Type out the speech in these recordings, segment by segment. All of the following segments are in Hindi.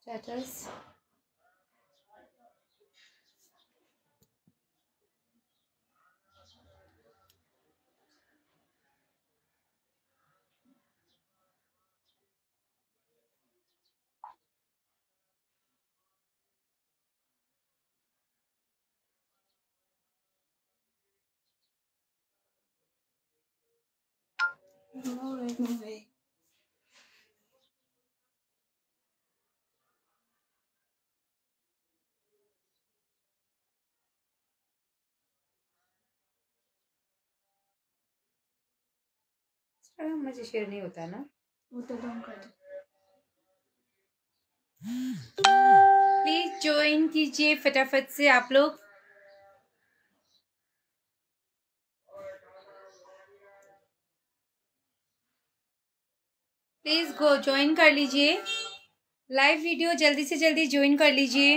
status मुझे शेयर नहीं होता ना वो तो तुम कर दो प्लीज ज्वाइन कीजिए फटाफट से आप लोग प्लीज़ गो ज्वाइन कर लीजिए लाइव वीडियो जल्दी से जल्दी ज्वाइन कर लीजिए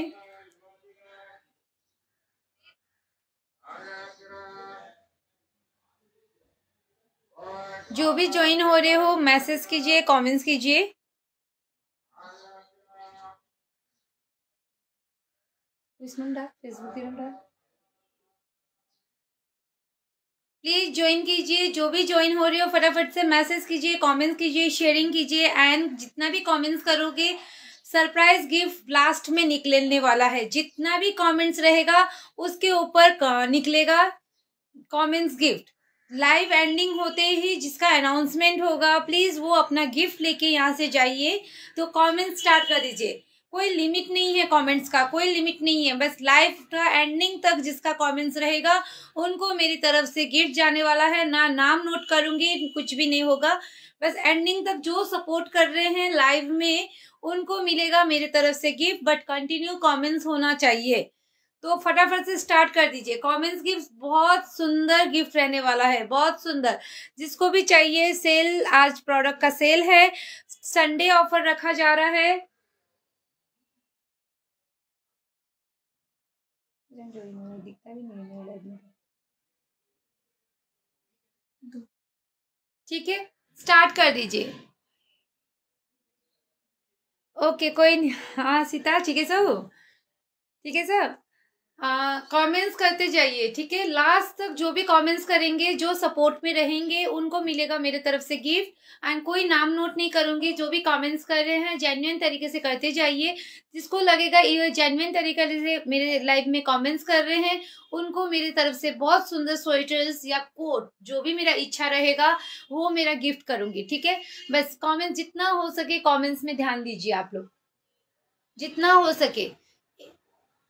जो भी ज्वाइन हो रहे हो मैसेज कीजिए कमेंट्स कीजिए फेसबुक प्लीज़ ज्वाइन कीजिए जो भी ज्वाइन हो रहे हो फटाफट से मैसेज कीजिए कमेंट्स कीजिए शेयरिंग कीजिए एंड जितना भी कमेंट्स करोगे सरप्राइज गिफ्ट लास्ट में निकलने वाला है जितना भी कमेंट्स रहेगा उसके ऊपर निकलेगा कमेंट्स गिफ्ट लाइव एंडिंग होते ही जिसका अनाउंसमेंट होगा प्लीज़ वो अपना गिफ्ट लेके यहाँ से जाइए तो कॉमेंट्स स्टार्ट कर दीजिए कोई लिमिट नहीं है कमेंट्स का कोई लिमिट नहीं है बस लाइफ का एंडिंग तक जिसका कमेंट्स रहेगा उनको मेरी तरफ से गिफ्ट जाने वाला है ना नाम नोट करूंगी कुछ भी नहीं होगा बस एंडिंग तक जो सपोर्ट कर रहे हैं लाइव में उनको मिलेगा मेरी तरफ से गिफ्ट बट कंटिन्यू कमेंट्स होना चाहिए तो फटाफट से स्टार्ट कर दीजिए कमेंट्स गिफ्ट बहुत सुंदर गिफ्ट रहने वाला है बहुत सुंदर जिसको भी चाहिए सेल आज प्रोडक्ट का सेल है संडे ऑफर रखा जा रहा है एक्सीडेंट जो इन्होंने दिखता भी नहीं है लाइफ में ठीक है स्टार्ट कर दीजिए ओके कोई नहीं हाँ सीता ठीक है सब ठीक है सब कमेंट्स हाँ, करते जाइए ठीक है लास्ट तक जो भी कमेंट्स करेंगे जो सपोर्ट में रहेंगे उनको मिलेगा मेरे तरफ से गिफ्ट एंड कोई नाम नोट नहीं करूंगी जो भी कमेंट्स कर रहे हैं जेन्युन तरीके से करते जाइए जिसको लगेगा ये जेन्यून तरीके से मेरे लाइफ में कमेंट्स कर रहे हैं उनको मेरी तरफ से बहुत सुंदर स्वेटर्स या कोट जो भी मेरा इच्छा रहेगा वो मेरा गिफ्ट करूंगी ठीक है बस कॉमेंट्स जितना हो सके कॉमेंट्स में ध्यान दीजिए आप लोग जितना हो सके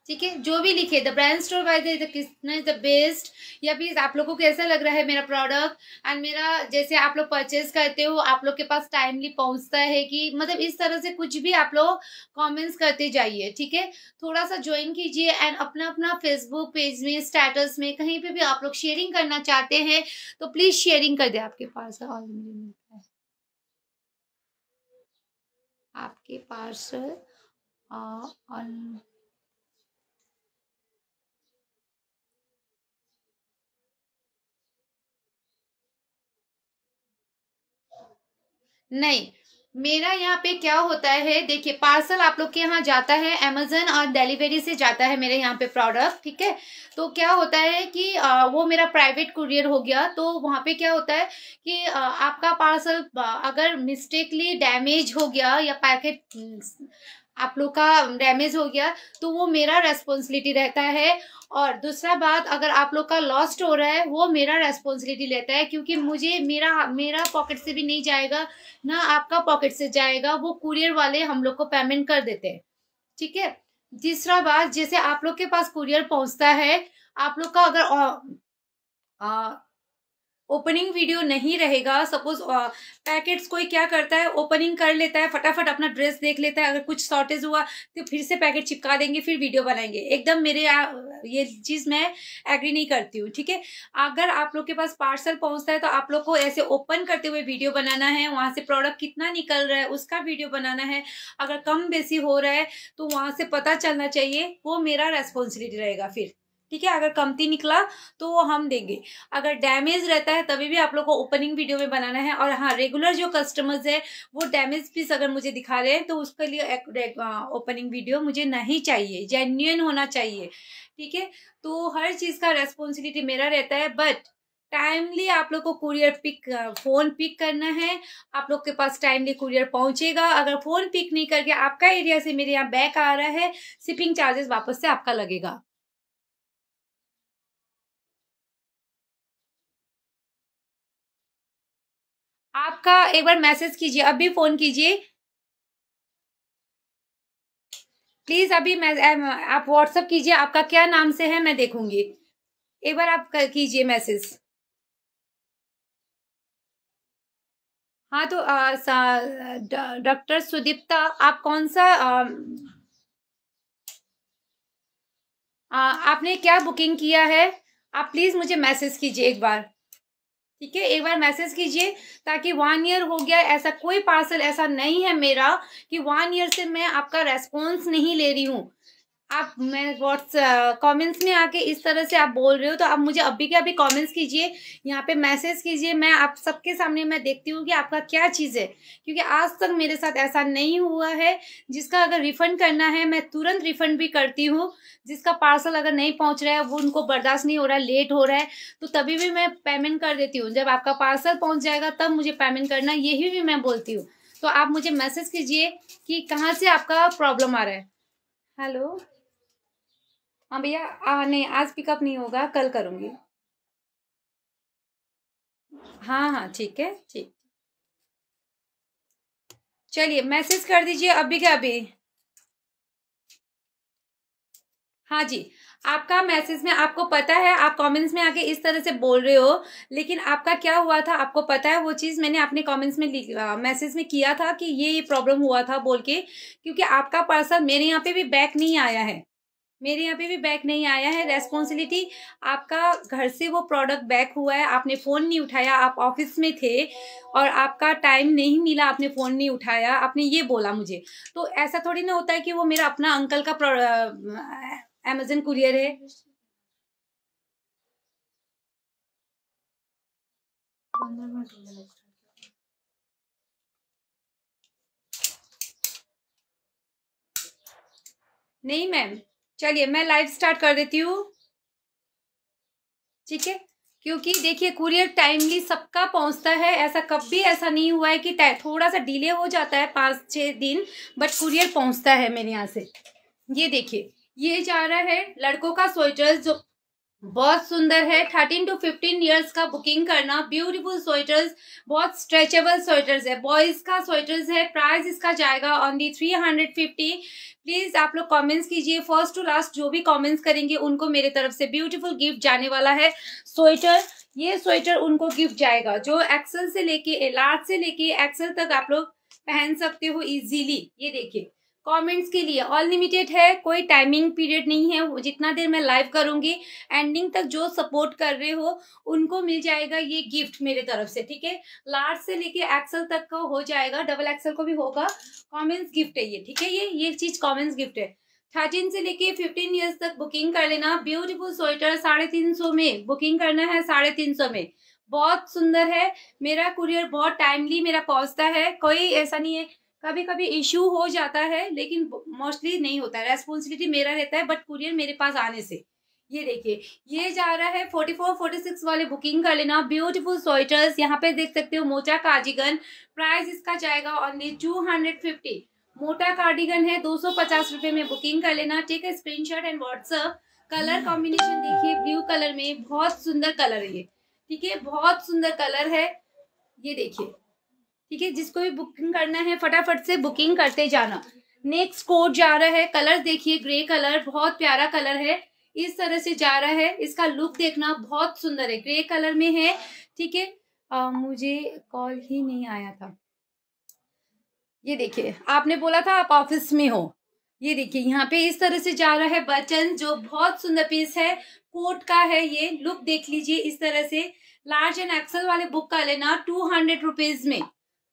ठीक है जो भी लिखे the brand store by the कितना इज द बेस्ट या फिर आप लोगों को कैसा लग रहा है मेरा प्रोडक्ट एंड मेरा जैसे आप लोग परचेज करते हो आप लोग के पास टाइमली पहुंचता है कि मतलब इस तरह से कुछ भी आप लोग कमेंट्स करते जाइए ठीक है थोड़ा सा ज्वाइन कीजिए एंड अपना अपना फेसबुक पेज में स्टेटस में कहीं पर भी आप लोग शेयरिंग करना चाहते हैं तो प्लीज शेयरिंग कर दे आपके पास आपके पार्सल ऑन नहीं मेरा यहाँ पे क्या होता है देखिए पार्सल आप लोग के यहाँ जाता है अमेजन और डिलीवरी से जाता है मेरे यहाँ पे प्रोडक्ट ठीक है तो क्या होता है कि आ, वो मेरा प्राइवेट कुरियर हो गया तो वहाँ पे क्या होता है कि आ, आपका पार्सल अगर मिस्टेकली डैमेज हो गया या पैकेट आप लोग का डैमेज हो गया तो वो मेरा रेस्पॉन्सिबिलिटी रहता है और दूसरा बात अगर आप लोग का लॉस्ट हो रहा है वो मेरा रेस्पॉन्सिबिलिटी लेता है क्योंकि मुझे मेरा मेरा पॉकेट से भी नहीं जाएगा ना आपका पॉकेट से जाएगा वो कुरियर वाले हम लोग को पेमेंट कर देते हैं ठीक है तीसरा बात जैसे आप लोग के पास कुरियर पहुंचता है आप लोग का अगर ओपनिंग वीडियो नहीं रहेगा सपोज पैकेट्स कोई क्या करता है ओपनिंग कर लेता है फटाफट अपना ड्रेस देख लेता है अगर कुछ शॉर्टेज हुआ तो फिर से पैकेट चिपका देंगे फिर वीडियो बनाएंगे एकदम मेरे ये चीज़ मैं एग्री नहीं करती हूँ ठीक है अगर आप लोग के पास पार्सल पहुँचता है तो आप लोग को ऐसे ओपन करते हुए वीडियो बनाना है वहाँ से प्रोडक्ट कितना निकल रहा है उसका वीडियो बनाना है अगर कम बेसी हो रहा है तो वहाँ से पता चलना चाहिए वो मेरा रेस्पॉन्सिबिलिटी रहेगा फिर ठीक है अगर कमती निकला तो वो हम देंगे अगर डैमेज रहता है तभी भी आप लोग को ओपनिंग वीडियो में बनाना है और हाँ रेगुलर जो कस्टमर्स है वो डैमेज पीस अगर मुझे दिखा रहे हैं तो उसके लिए ओपनिंग वीडियो मुझे नहीं चाहिए जेन्यून होना चाहिए ठीक है तो हर चीज़ का रेस्पॉन्सिबिलिटी मेरा रहता है बट टाइमली आप लोग को कुरियर पिक फ़ोन पिक करना है आप लोग के पास टाइमली कुरियर पहुंचेगा अगर फ़ोन पिक नहीं करके आपका एरिया से मेरे यहाँ बैक आ रहा है शिपिंग चार्जेस वापस से आपका लगेगा आपका एक बार मैसेज कीजिए अभी फोन कीजिए प्लीज अभी आप व्हाट्सअप कीजिए आपका क्या नाम से है मैं देखूंगी एक बार आप कीजिए मैसेज हाँ तो डॉक्टर सुदीप्ता आप कौन सा आ, आ, आपने क्या बुकिंग किया है आप प्लीज मुझे मैसेज कीजिए एक बार ठीक है एक बार मैसेज कीजिए ताकि वन ईयर हो गया ऐसा कोई पार्सल ऐसा नहीं है मेरा कि वन ईयर से मैं आपका रेस्पॉन्स नहीं ले रही हूँ आप मैं व्हाट्स कमेंट्स uh, में आके इस तरह से आप बोल रहे हो तो आप मुझे अभी के अभी कमेंट्स कीजिए यहाँ पे मैसेज कीजिए मैं आप सबके सामने मैं देखती हूँ कि आपका क्या चीज़ है क्योंकि आज तक मेरे साथ ऐसा नहीं हुआ है जिसका अगर रिफ़ंड करना है मैं तुरंत रिफ़ंड भी करती हूँ जिसका पार्सल अगर नहीं पहुँच रहा है वो उनको बर्दाश्त नहीं हो रहा है लेट हो रहा है तो तभी भी मैं पेमेंट कर देती हूँ जब आपका पार्सल पहुँच जाएगा तब मुझे पेमेंट करना यही भी मैं बोलती हूँ तो आप मुझे मैसेज कीजिए कि कहाँ से आपका प्रॉब्लम आ रहा है हेलो हाँ भैया नहीं आज पिकअप नहीं होगा कल करूँगी हाँ हाँ ठीक है ठीक चलिए मैसेज कर दीजिए अभी के अभी हाँ जी आपका मैसेज में आपको पता है आप कमेंट्स में आके इस तरह से बोल रहे हो लेकिन आपका क्या हुआ था आपको पता है वो चीज़ मैंने अपने कमेंट्स में मैसेज में किया था कि ये ये प्रॉब्लम हुआ था बोल के क्योंकि आपका पार्सल मेरे यहाँ पे भी बैक नहीं आया है मेरे यहाँ पे भी बैक नहीं आया है रेस्पॉन्सिबिलिटी आपका घर से वो प्रोडक्ट बैक हुआ है आपने फ़ोन नहीं उठाया आप ऑफिस में थे और आपका टाइम नहीं मिला आपने फ़ोन नहीं उठाया आपने ये बोला मुझे तो ऐसा थोड़ी ना होता है कि वो मेरा अपना अंकल का अमेजन कुरियर है नहीं मैम चलिए मैं लाइव स्टार्ट कर देती हूँ ठीक है क्योंकि देखिए कुरियर टाइमली सबका पहुंचता है ऐसा कभी ऐसा नहीं हुआ है कि थोड़ा सा डिले हो जाता है पाँच छः दिन बट कुरियर पहुंचता है मेरे यहाँ से ये देखिए ये जा रहा है लड़कों का स्वेटर्स जो बहुत सुंदर है थर्टीन टू फिफ्टीन ईयर्स का बुकिंग करना ब्यूटीफुल स्वेटर्स बहुत स्ट्रेचेबल स्वेटर्स है बॉयज़ का स्वेटर्स है प्राइस इसका जाएगा only three hundred fifty please आप लोग कमेंट्स कीजिए फर्स्ट टू लास्ट जो भी कमेंट्स करेंगे उनको मेरे तरफ से ब्यूटीफुल गिफ्ट जाने वाला है स्वेटर ये स्वेटर उनको गिफ्ट जाएगा जो एक्सल से लेके लार्ज से लेके एक्सल तक आप लोग पहन सकते हो इजीली ये देखिए कमेंट्स के लिए अनलिमिटेड है कोई टाइमिंग पीरियड नहीं है जितना देर मैं लाइव करूंगी एंडिंग तक जो सपोर्ट कर रहे हो उनको मिल जाएगा ये गिफ्ट मेरे तरफ से ठीक है लार्ज से लेके एक्सल तक का हो जाएगा डबल एक्सल को भी होगा कमेंट्स गिफ्ट है ये ठीक है ये ये चीज़ कमेंट्स गिफ्ट है थर्टीन से लेके फिफ्टीन ईयर्स तक बुकिंग कर लेना ब्यूटिफुल स्वेटर साढ़े तीन सौ में बुकिंग करना है साढ़े तीन सौ में बहुत सुंदर है मेरा कुरियर बहुत टाइमली मेरा पहुंचता है कोई ऐसा नहीं है कभी कभी इश्यू हो जाता है लेकिन मोस्टली नहीं होता है रेस्पॉन्सिबिलिटी मेरा रहता है बट कुरियर मेरे पास आने से ये देखिए ये जा रहा है फोर्टी फोर फोर्टी सिक्स वाले बुकिंग कर लेना ब्यूटीफुल स्वेटर्स यहाँ पे देख सकते हो मोटा कार्डिगन प्राइस इसका जाएगा ओनली टू हंड्रेड फिफ्टी मोटा कार्डिगन है दो सौ पचास रुपये में बुकिंग कर लेना ठीक है shot and WhatsApp colour combination देखिए ब्लू कलर में बहुत सुंदर कलर है ये ठीक है बहुत सुंदर कलर है ये देखिए ठीक है जिसको भी बुकिंग करना है फटाफट से बुकिंग करते जाना नेक्स्ट कोड जा रहा है कलर देखिए ग्रे कलर बहुत प्यारा कलर है इस तरह से जा रहा है इसका लुक देखना बहुत सुंदर है ग्रे कलर में है ठीक है मुझे कॉल ही नहीं आया था ये देखिए आपने बोला था आप ऑफिस में हो ये देखिए यहाँ पे इस तरह से जा रहा है बटन जो बहुत सुंदर पीस है कोट का है ये लुक देख लीजिए इस तरह से लार्ज एंड एक्सल वाले बुक का लेना टू हंड्रेड रुपीज में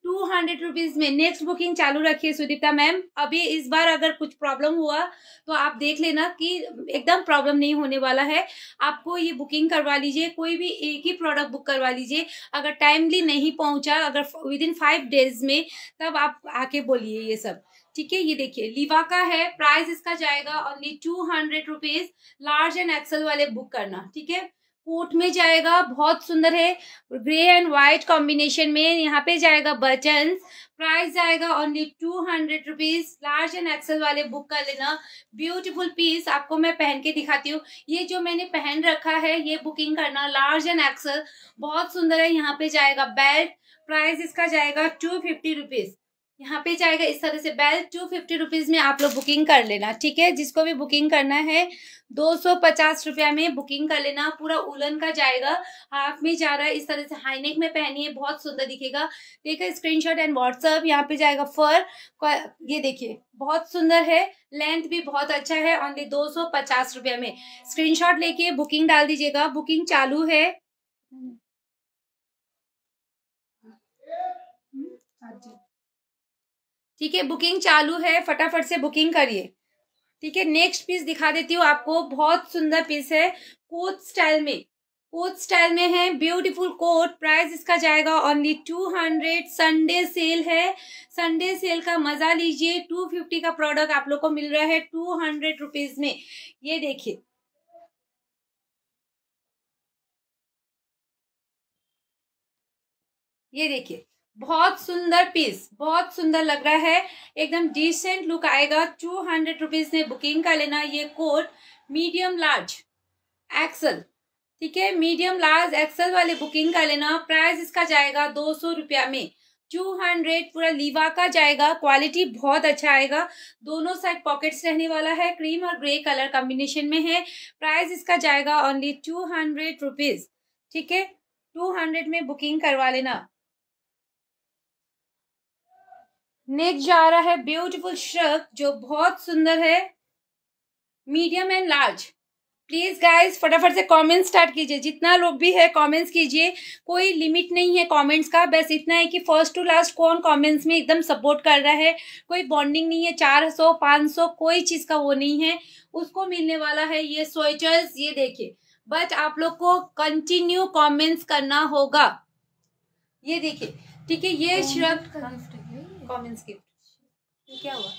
टू हंड्रेड रुपीज में नेक्स्ट बुकिंग चालू रखिए सुदीप्ता मैम अभी इस बार अगर कुछ प्रॉब्लम हुआ तो आप देख लेना कि एकदम प्रॉब्लम नहीं होने वाला है आपको ये बुकिंग करवा लीजिए कोई भी एक ही प्रोडक्ट बुक करवा लीजिए अगर टाइमली नहीं पहुंचा अगर विद इन फाइव डेज में तब आप आके बोलिए ये सब ठीक है ये देखिए लिवा का है प्राइस इसका जाएगा only two hundred rupees large and XL वाले बुक करना ठीक है कोट में जाएगा बहुत सुंदर है ग्रे एंड व्हाइट कॉम्बिनेशन में यहाँ पे जाएगा बटन प्राइस जाएगा only two hundred rupees large and XL वाले बुक कर लेना ब्यूटीफुल पीस आपको मैं पहन के दिखाती हूँ ये जो मैंने पहन रखा है ये बुकिंग करना लार्ज एंड एक्सल बहुत सुंदर है यहाँ पे जाएगा बेल्ट प्राइस इसका जाएगा टू फिफ्टी रुपीज यहाँ पे जाएगा इस तरह से बैल टू फिफ्टी रुपीज़ में आप लोग बुकिंग कर लेना ठीक है जिसको भी बुकिंग करना है दो सौ पचास रुपया में बुकिंग कर लेना पूरा उलन का जाएगा हाफ में जा रहा है इस तरह से हाईनेक में पहनिए बहुत सुंदर दिखेगा देखिए स्क्रीनशॉट एंड व्हाट्सअप यहाँ पे जाएगा फर ये देखिए बहुत सुंदर है लेंथ भी बहुत अच्छा है ऑनली दो सौ पचास रुपया में शॉट लेके बुकिंग डाल दीजिएगा बुकिंग चालू है हम्म, ठीक है बुकिंग चालू है फटाफट से बुकिंग करिए ठीक है नेक्स्ट पीस दिखा देती हूँ आपको बहुत सुंदर पीस है कोट स्टाइल में कोट स्टाइल में है ब्यूटीफुल कोट प्राइस इसका जाएगा only two hundred Sunday sale है संडे सेल का मज़ा लीजिए टू फिफ्टी का प्रोडक्ट आप लोग को मिल रहा है टू हंड्रेड रुपीज़ में ये देखिए ये देखिए बहुत सुंदर पीस बहुत सुंदर लग रहा है एकदम डिसेंट लुक आएगा टू हंड्रेड रुपीज में बुकिंग का लेना ये कोट मीडियम लार्ज एक्सल ठीक है मीडियम लार्ज एक्सल वाले बुकिंग का लेना प्राइस इसका जाएगा दो सौ रुपया में टू हंड्रेड पूरा लीवा का जाएगा क्वालिटी बहुत अच्छा आएगा दोनों साइड पॉकेट्स रहने वाला है क्रीम और ग्रे कलर कॉम्बिनेशन में है प्राइस इसका जाएगा ओनली टू हंड्रेड रुपीज ठीक है टू हंड्रेड में बुकिंग करवा लेना नेक्स्ट जा रहा है ब्यूटीफुल श्रक जो बहुत सुंदर है medium and large please guys फटाफट से कमेंट स्टार्ट कीजिए जितना लोग भी है कमेंट्स कीजिए कोई लिमिट नहीं है कमेंट्स का बस इतना है कि फर्स्ट टू लास्ट कौन कमेंट्स में एकदम सपोर्ट कर रहा है कोई बॉन्डिंग नहीं है चार सौ पाँच सौ कोई चीज़ का वो नहीं है उसको मिलने वाला है ये स्वेटर्स ये देखिए बट आप लोग को कंटिन्यू कॉमेंट्स करना होगा ये देखिए ठीक है ये श्रक कॉमेंट्स गिफ्ट क्या हुआ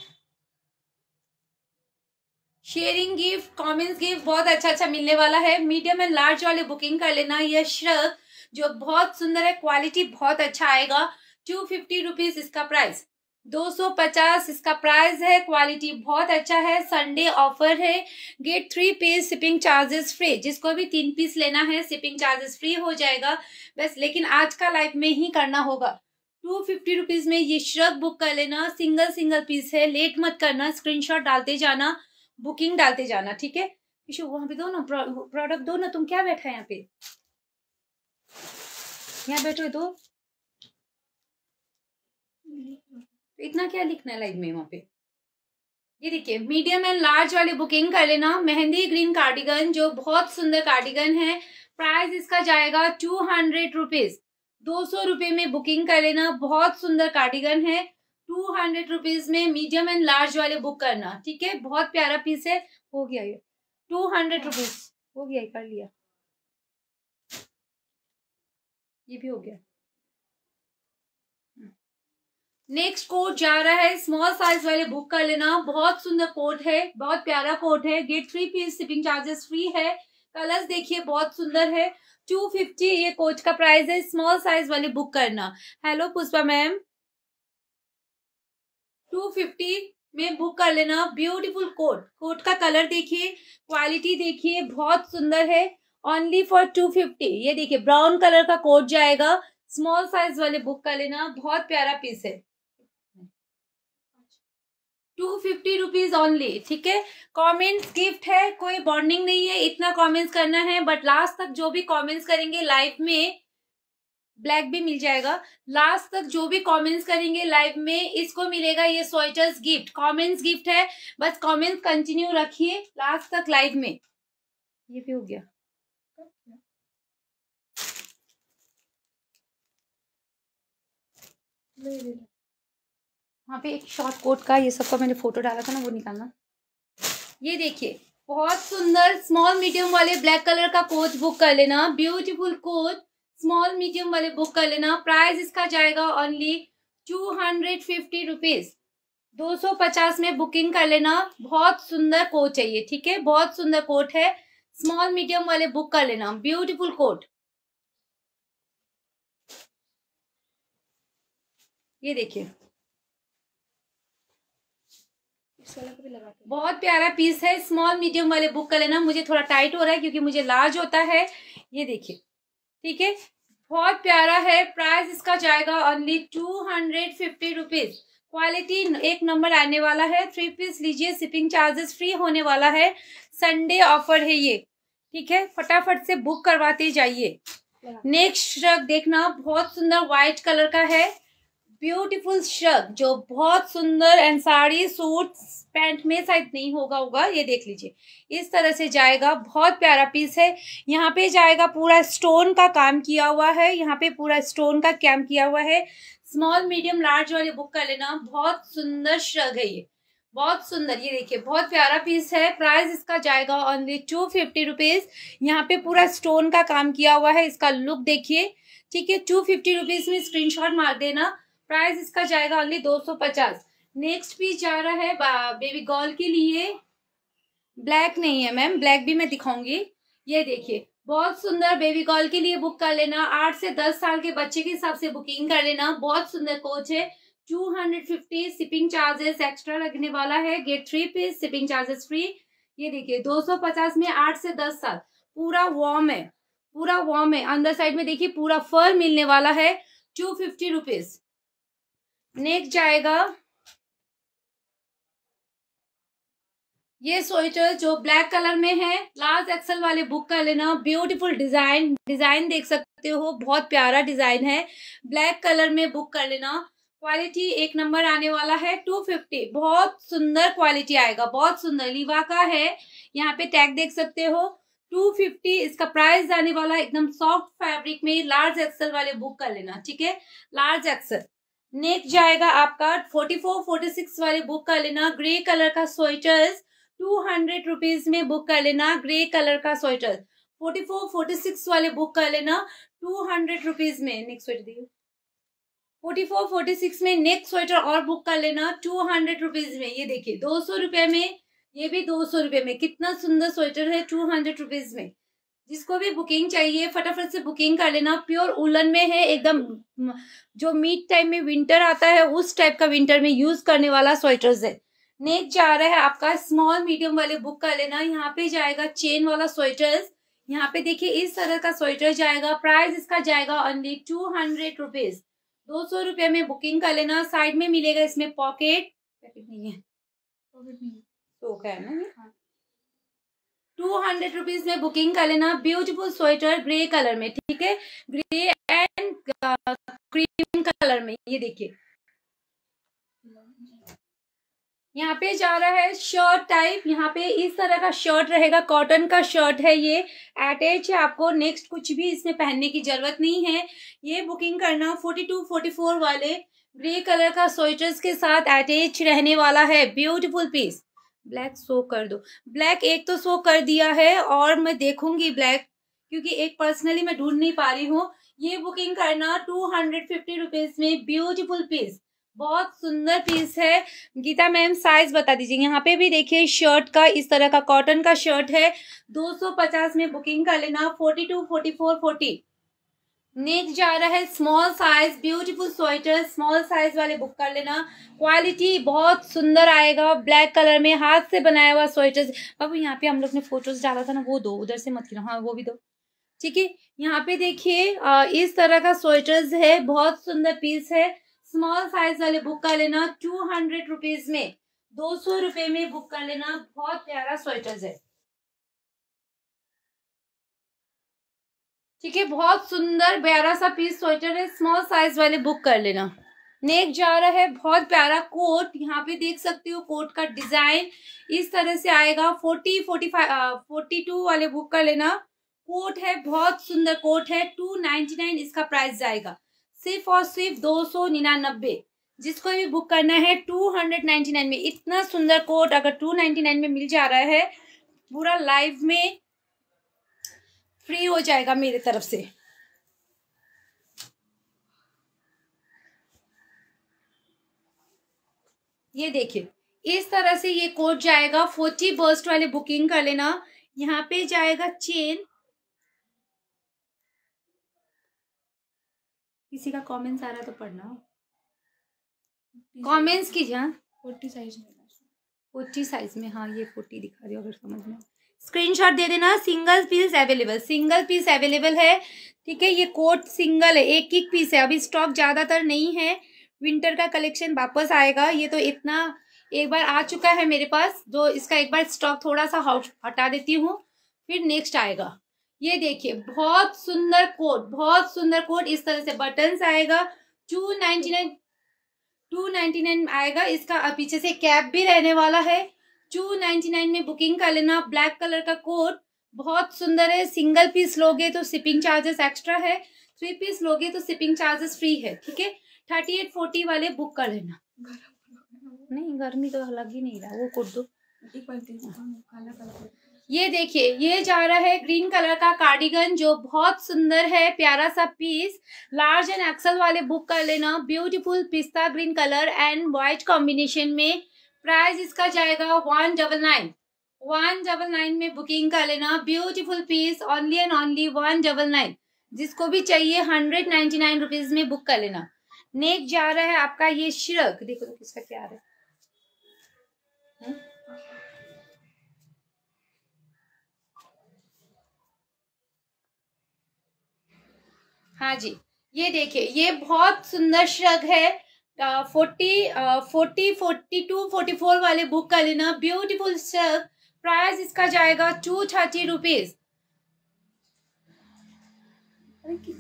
शेयरिंग गिफ्ट कमेंट्स गिफ्ट बहुत अच्छा अच्छा मिलने वाला है मीडियम एंड लार्ज वाले बुकिंग कर लेना यह श्रग जो बहुत सुंदर है क्वालिटी बहुत अच्छा आएगा टू फिफ्टी रुपीज इसका प्राइस दो सौ पचास इसका प्राइस है क्वालिटी बहुत अच्छा है संडे ऑफर है get three piece shipping charges free जिसको भी तीन पीस लेना है शिपिंग चार्जेस फ्री हो जाएगा बस लेकिन आज का लाइफ में ही करना होगा टू फिफ्टी रुपीज़ में ये श्रग बुक कर लेना सिंगल सिंगल पीस है लेट मत करना स्क्रीनशॉट डालते जाना बुकिंग डालते जाना ठीक है किशो वहां पे दो ना प्रोडक्ट दो ना तुम क्या बैठा है यहाँ पे यहाँ बैठो दो तो। इतना क्या लिखना है लाइव में वहाँ पे ये देखिए मीडियम एंड लार्ज वाले बुकिंग कर लेना मेहंदी ग्रीन कार्डिगन जो बहुत सुंदर कार्डिगन है प्राइस इसका जाएगा टू हंड्रेड रुपीज दो सौ रुपए में बुकिंग कर लेना बहुत सुंदर कार्डिगन है टू हंड्रेड रुपीज में मीडियम एंड लार्ज वाले बुक करना ठीक है बहुत प्यारा पीस है हो गया ये टू हंड्रेड रुपीज हो गया ये कर लिया ये भी हो गया नेक्स्ट कोट जा रहा है स्मॉल साइज वाले बुक कर लेना बहुत सुंदर कोट है बहुत प्यारा कोट है get three piece shipping charges free है कलर्स देखिए बहुत सुंदर है टू फिफ्टी ये कोच का प्राइस है स्मॉल साइज वाली बुक करना hello Pushpa ma'am two fifty में बुक कर लेना ब्यूटीफुल कोट कोट का कलर देखिए क्वालिटी देखिए बहुत सुंदर है ओनली फॉर टू फिफ्टी ये देखिए ब्राउन कलर का कोट जाएगा स्मॉल साइज वाले बुक कर लेना बहुत प्यारा पीस है टू फिफ्टी रुपीज ऑनली ठीक है कॉमेंट्स गिफ्ट है कोई बॉन्डिंग नहीं है इतना कॉमेंट्स करना है बट लास्ट तक जो भी कॉमेंट्स करेंगे लाइव में ब्लैक भी मिल जाएगा लास्ट तक जो भी कॉमेंट्स करेंगे लाइव में इसको मिलेगा ये स्वेटर्स गिफ्ट कॉमेंट्स गिफ्ट है बस कॉमेंट्स कंटिन्यू रखिए लास्ट तक लाइव में ये भी हो गया ले ले वहाँ पे एक शॉर्ट कोट का ये सब का मैंने फ़ोटो डाला था ना वो निकालना ये देखिए बहुत सुंदर स्मॉल मीडियम वाले ब्लैक कलर का कोच बुक कर लेना ब्यूटीफुल कोच स्मॉल मीडियम वाले बुक कर लेना प्राइस इसका जाएगा only two hundred fifty rupees दो सौ पचास में बुकिंग कर लेना बहुत सुंदर कोच है ये ठीक है बहुत सुंदर कोट है स्मॉल मीडियम वाले बुक कर लेना ब्यूटीफुल कोट ये देखिए बहुत प्यारा पीस है स्मॉल मीडियम वाले बुक का लेना मुझे थोड़ा टाइट हो रहा है क्योंकि मुझे लार्ज होता है ये देखिए ठीक है बहुत प्यारा है प्राइस इसका जाएगा only two hundred fifty rupees quality एक नंबर आने वाला है थ्री पीस लीजिए शिपिंग चार्जेस फ्री होने वाला है संडे ऑफर है ये ठीक है फटाफट से बुक करवाते जाइए नेक्स्ट श्रक देखना बहुत सुंदर व्हाइट कलर का है ब्यूटीफुल शर्ट जो बहुत सुंदर एंड साड़ी सूट पैंट में शायद नहीं होगा होगा ये देख लीजिए इस तरह से जाएगा बहुत प्यारा पीस है यहाँ पे जाएगा पूरा स्टोन का काम किया हुआ है यहाँ पे पूरा स्टोन का कैम किया हुआ है स्मॉल मीडियम लार्ज वाले बुक कर लेना बहुत सुंदर शर्ग है ये बहुत सुंदर ये देखिए बहुत प्यारा पीस है प्राइस इसका जाएगा ऑनली टू फिफ्टी रुपीज़ यहाँ पे पूरा स्टोन का काम किया हुआ है इसका लुक देखिए ठीक है टू फिफ्टी रुपीज़ में स्क्रीनशॉट मार देना प्राइस इसका जाएगा ओनली 250 नेक्स्ट पीस जा रहा है बेबी गर्ल के लिए ब्लैक नहीं है मैम ब्लैक भी मैं दिखाऊंगी ये देखिए बहुत सुंदर बेबी गर्ल के लिए बुक कर लेना आठ से दस साल के बच्चे के हिसाब से बुकिंग कर लेना बहुत सुंदर कोच है two hundred fifty shipping charges extra लगने वाला है get three piece shipping charges free ये देखिए दो सौ पचास में आठ से दस साल पूरा वॉर्म है पूरा वॉर्म है अंदर साइड में देखिए पूरा फर मिलने वाला है टू फिफ्टी रुपीज नेक जाएगा ये स्वेटर जो ब्लैक कलर में है लार्ज एक्सल वाले बुक का लेना ब्यूटीफुल डिजाइन डिजाइन देख सकते हो बहुत प्यारा डिजाइन है ब्लैक कलर में बुक कर लेना क्वालिटी एक नंबर आने वाला है टू फिफ्टी बहुत सुंदर क्वालिटी आएगा बहुत सुंदर लीवा का है यहाँ पे टैग देख सकते हो टू फिफ्टी इसका प्राइस आने वाला एकदम सॉफ्ट फैब्रिक में लार्ज एक्सल वाले बुक कर लेना ठीक है लार्ज एक्सल नेक्स्ट जाएगा आपका फोर्टी फोर फोर्टी सिक्स वाले बुक कर लेना ग्रे कलर का स्वेटर्स टू हंड्रेड रुपीज में बुक कर लेना ग्रे कलर का sweater forty four forty six वाले बुक कर लेना टू हंड्रेड रुपीज में नेक्स्ट स्वेटर दिए फोर्टी फोर फोर्टी सिक्स में नेक्स्ट स्वेटर और बुक कर लेना टू हंड्रेड रुपीज में ये देखिए दो सौ रुपये में ये भी दो सौ रुपये में कितना सुंदर स्वेटर है टू हंड्रेड रुपीज में जिसको भी बुकिंग चाहिए फटाफट से बुकिंग कर लेना प्योर उलन में है एकदम जो मीट टाइम में विंटर आता है उस टाइप का विंटर में यूज करने वाला स्वेटर्स है नेक जा रहा है आपका स्मॉल मीडियम वाले बुक कर लेना यहाँ पे जाएगा चेन वाला स्वेटर्स यहाँ पे देखिए इस तरह का स्वेटर जाएगा प्राइस इसका जाएगा ओनली टू हंड्रेड रुपीज दो सौ रुपये में बुकिंग कर लेना साइड में मिलेगा इसमें पॉकेट पॉकेट नहीं है पॉकेट नहीं है तो क्या है ना टू हंड्रेड रुपीज में बुकिंग कर लेना ब्यूटीफुल स्वेटर ग्रे कलर में ठीक है ग्रे एंड क्रीम कलर में ये देखिए यहाँ पे जा रहा है शर्ट टाइप यहाँ पे इस तरह का शर्ट रहेगा कॉटन का शर्ट है ये अटैच है आपको नेक्स्ट कुछ भी इसमें पहनने की जरूरत नहीं है ये बुकिंग करना फोर्टी टू फोर्टी फोर वाले ग्रे कलर का स्वेटर्स के साथ अटैच रहने वाला है ब्यूटीफुल पीस ब्लैक सो कर दो ब्लैक एक तो सो कर दिया है और मैं देखूंगी ब्लैक क्योंकि एक पर्सनली मैं ढूंढ नहीं पा रही हूँ ये बुकिंग करना टू हंड्रेड फिफ्टी रुपीज में ब्यूटीफुल पीस बहुत सुंदर पीस है गीता मैम साइज बता दीजिए यहाँ पे भी देखिए शर्ट का इस तरह का कॉटन का शर्ट है 250 में बुकिंग कर लेना 42, 44, 40 नेक्स्ट जा रहा है small size beautiful sweater small size वाले बुक कर लेना क्वालिटी बहुत सुंदर आएगा ब्लैक कलर में हाथ से बनाया हुआ स्वेटर अब यहाँ पे हम लोग ने फोटोज डाला था ना वो दो उधर से मत गिराओ हाँ वो भी दो ठीक है यहाँ पे देखिए इस तरह का स्वेटर्स है बहुत सुंदर पीस है स्मॉल साइज वाले बुक कर लेना टू हंड्रेड रुपीज में दो सौ रुपये में बुक कर लेना बहुत प्यारा स्वेटर्स है ठीक है बहुत सुंदर प्यारा सा पीस स्वेटर है स्मॉल साइज वाले बुक कर लेना नेक जा रहा है बहुत प्यारा कोट यहाँ पे देख सकते हो कोट का डिजाइन इस तरह से आएगा forty forty five forty two वाले बुक कर लेना कोट है बहुत सुंदर कोट है टू नाइनटी नाइन इसका प्राइस जाएगा सिर्फ और सिर्फ दो सौ निन्यानबे जिसको भी बुक करना है टू हंड्रेड नाइन्टी नाइन में इतना सुंदर कोट अगर टू नाइन्टी नाइन में मिल जा रहा है पूरा लाइव में फ्री हो जाएगा मेरे तरफ से ये देखिए इस तरह से ये कोड जाएगा फोर्टी बर्स्ट वाले बुकिंग कर लेना यहाँ पे जाएगा चेन किसी का कमेंट्स आ रहा है तो पढ़ना कमेंट्स कीजिए हाँ। फोर्टी साइज में फोर्टी साइज में हाँ ये फोर्टी दिखा रही हो अगर समझ में स्क्रीनशॉट दे देना single piece available single piece available है ठीक है ये कोट सिंगल है एक एक पीस है अभी स्टॉक ज़्यादातर नहीं है विंटर का कलेक्शन वापस आएगा ये तो इतना एक बार आ चुका है मेरे पास जो इसका एक बार स्टॉक थोड़ा सा हटा देती हूँ फिर नेक्स्ट आएगा ये देखिए बहुत सुंदर कोट बहुत सुंदर कोट इस तरह से बटन्स आएगा two ninety nine two ninety nine आएगा इसका पीछे से कैप भी रहने वाला है टू नाइनटी नाइन में बुकिंग कर लेना ब्लैक कलर का कोट बहुत सुंदर है सिंगल पीस लोगे तो शिपिंग चार्जेस एक्स्ट्रा है थ्री पीस लोगे तो शिपिंग चार्जेस फ्री है ठीक है थर्टी एट फोर्टी वाले बुक कर लेना नहीं गर्मी तो अलग ही नहीं रहा वो कोट दो ये देखिए ये जा रहा है ग्रीन कलर का कार्डिगन जो बहुत सुंदर है प्यारा सा पीस लार्ज एंड एक्सल वाले बुक कर लेना beautiful pista green colour and white combination में प्राइस इसका जाएगा one double nine one double nine में बुकिंग कर लेना beautiful piece only and only one double nine जिसको भी चाहिए हंड्रेड नाइन्टी नाइन रुपीज में बुक कर लेना नेक जा रहा है आपका ये शिरक देखो तो किसका क्या है हाँ जी ये देखिए ये बहुत सुंदर श्रग है forty forty forty two forty four वाले बुक का लेना ब्यूटीफुल सेल्फ प्राइस इसका जाएगा two thirty rupees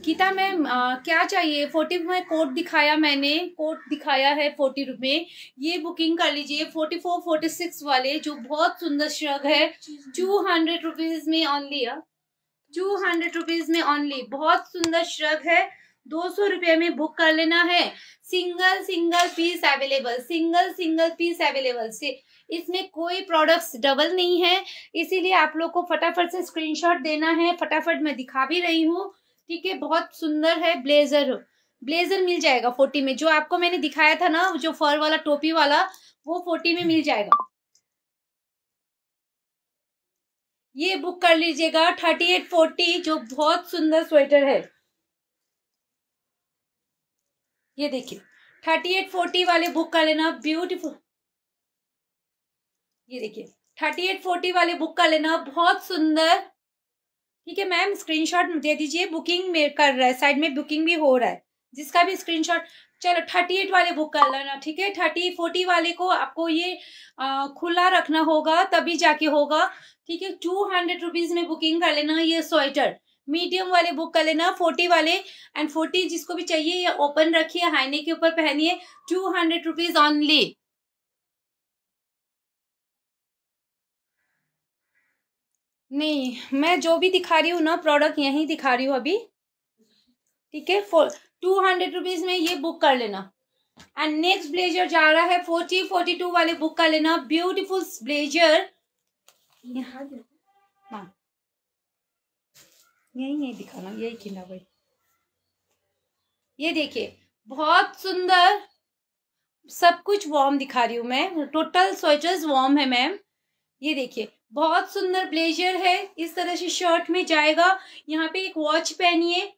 Geeta ma'am क्या चाहिए फोर्टी में कोट दिखाया मैंने कोट दिखाया है फोर्टी रुपये ये बुकिंग कर लीजिए फोर्टी फोर फोर्टी सिक्स वाले जो बहुत सुंदर श्रग है टू हंड्रेड रुपीज में ऑनली टू हंड्रेड रुपीज में ऑनली बहुत सुंदर श्रग है दो सौ रुपये में बुक कर लेना है single single piece available single single piece available से इसमें कोई प्रोडक्ट्स डबल नहीं है इसीलिए आप लोग को फटाफट से स्क्रीनशॉट देना है फटाफट मैं दिखा भी रही हूँ ठीक है बहुत सुंदर है ब्लेजर ब्लेजर मिल जाएगा फोर्टी में जो आपको मैंने दिखाया था ना जो फर वाला टोपी वाला वो फोर्टी में मिल जाएगा ये बुक कर लीजिएगा थर्टी एट फोर्टी जो बहुत सुंदर स्वेटर है ये देखिए थर्टी एट फोर्टी वाले बुक का लेना ब्यूटीफुल ये देखिए थर्टी एट फोर्टी वाले बुक का लेना बहुत सुंदर ठीक है मैम स्क्रीनशॉट दे दीजिए बुकिंग में कर रहा है साइड में बुकिंग भी हो रहा है जिसका भी स्क्रीनशॉट चलो थर्टी एट वाले बुक कर लेना ठीक है थर्टी फोर्टी वाले को आपको ये आ, खुला रखना होगा तभी जाके होगा ठीक है टू हंड्रेड रुपीज में बुकिंग कर लेना ये स्वेटर मीडियम वाले बुक कर लेना फोर्टी वाले एंड फोर्टी जिसको भी चाहिए ये ओपन रखिए हाईने के ऊपर पहनिए टू हंड्रेड रुपीज ऑनली नहीं मैं जो भी दिखा रही हूँ ना प्रोडक्ट यही दिखा रही हूँ अभी ठीक है फोर टू हंड्रेड रुपीज में ये बुक कर लेना एंड नेक्स्ट ब्लेजर जा रहा है फोर्टी फोर्टी टू वाले बुक कर लेना ब्यूटीफुल ब्लेजर यहाँ यही यही दिखाना यही खिंडा भाई ये देखिए बहुत सुंदर सब कुछ वॉर्म दिखा रही हूँ मैं टोटल स्वेटर्स वॉर्म है मैम ये देखिए बहुत सुंदर ब्लेजर है इस तरह से शर्ट में जाएगा यहाँ पे एक वॉच पहनिए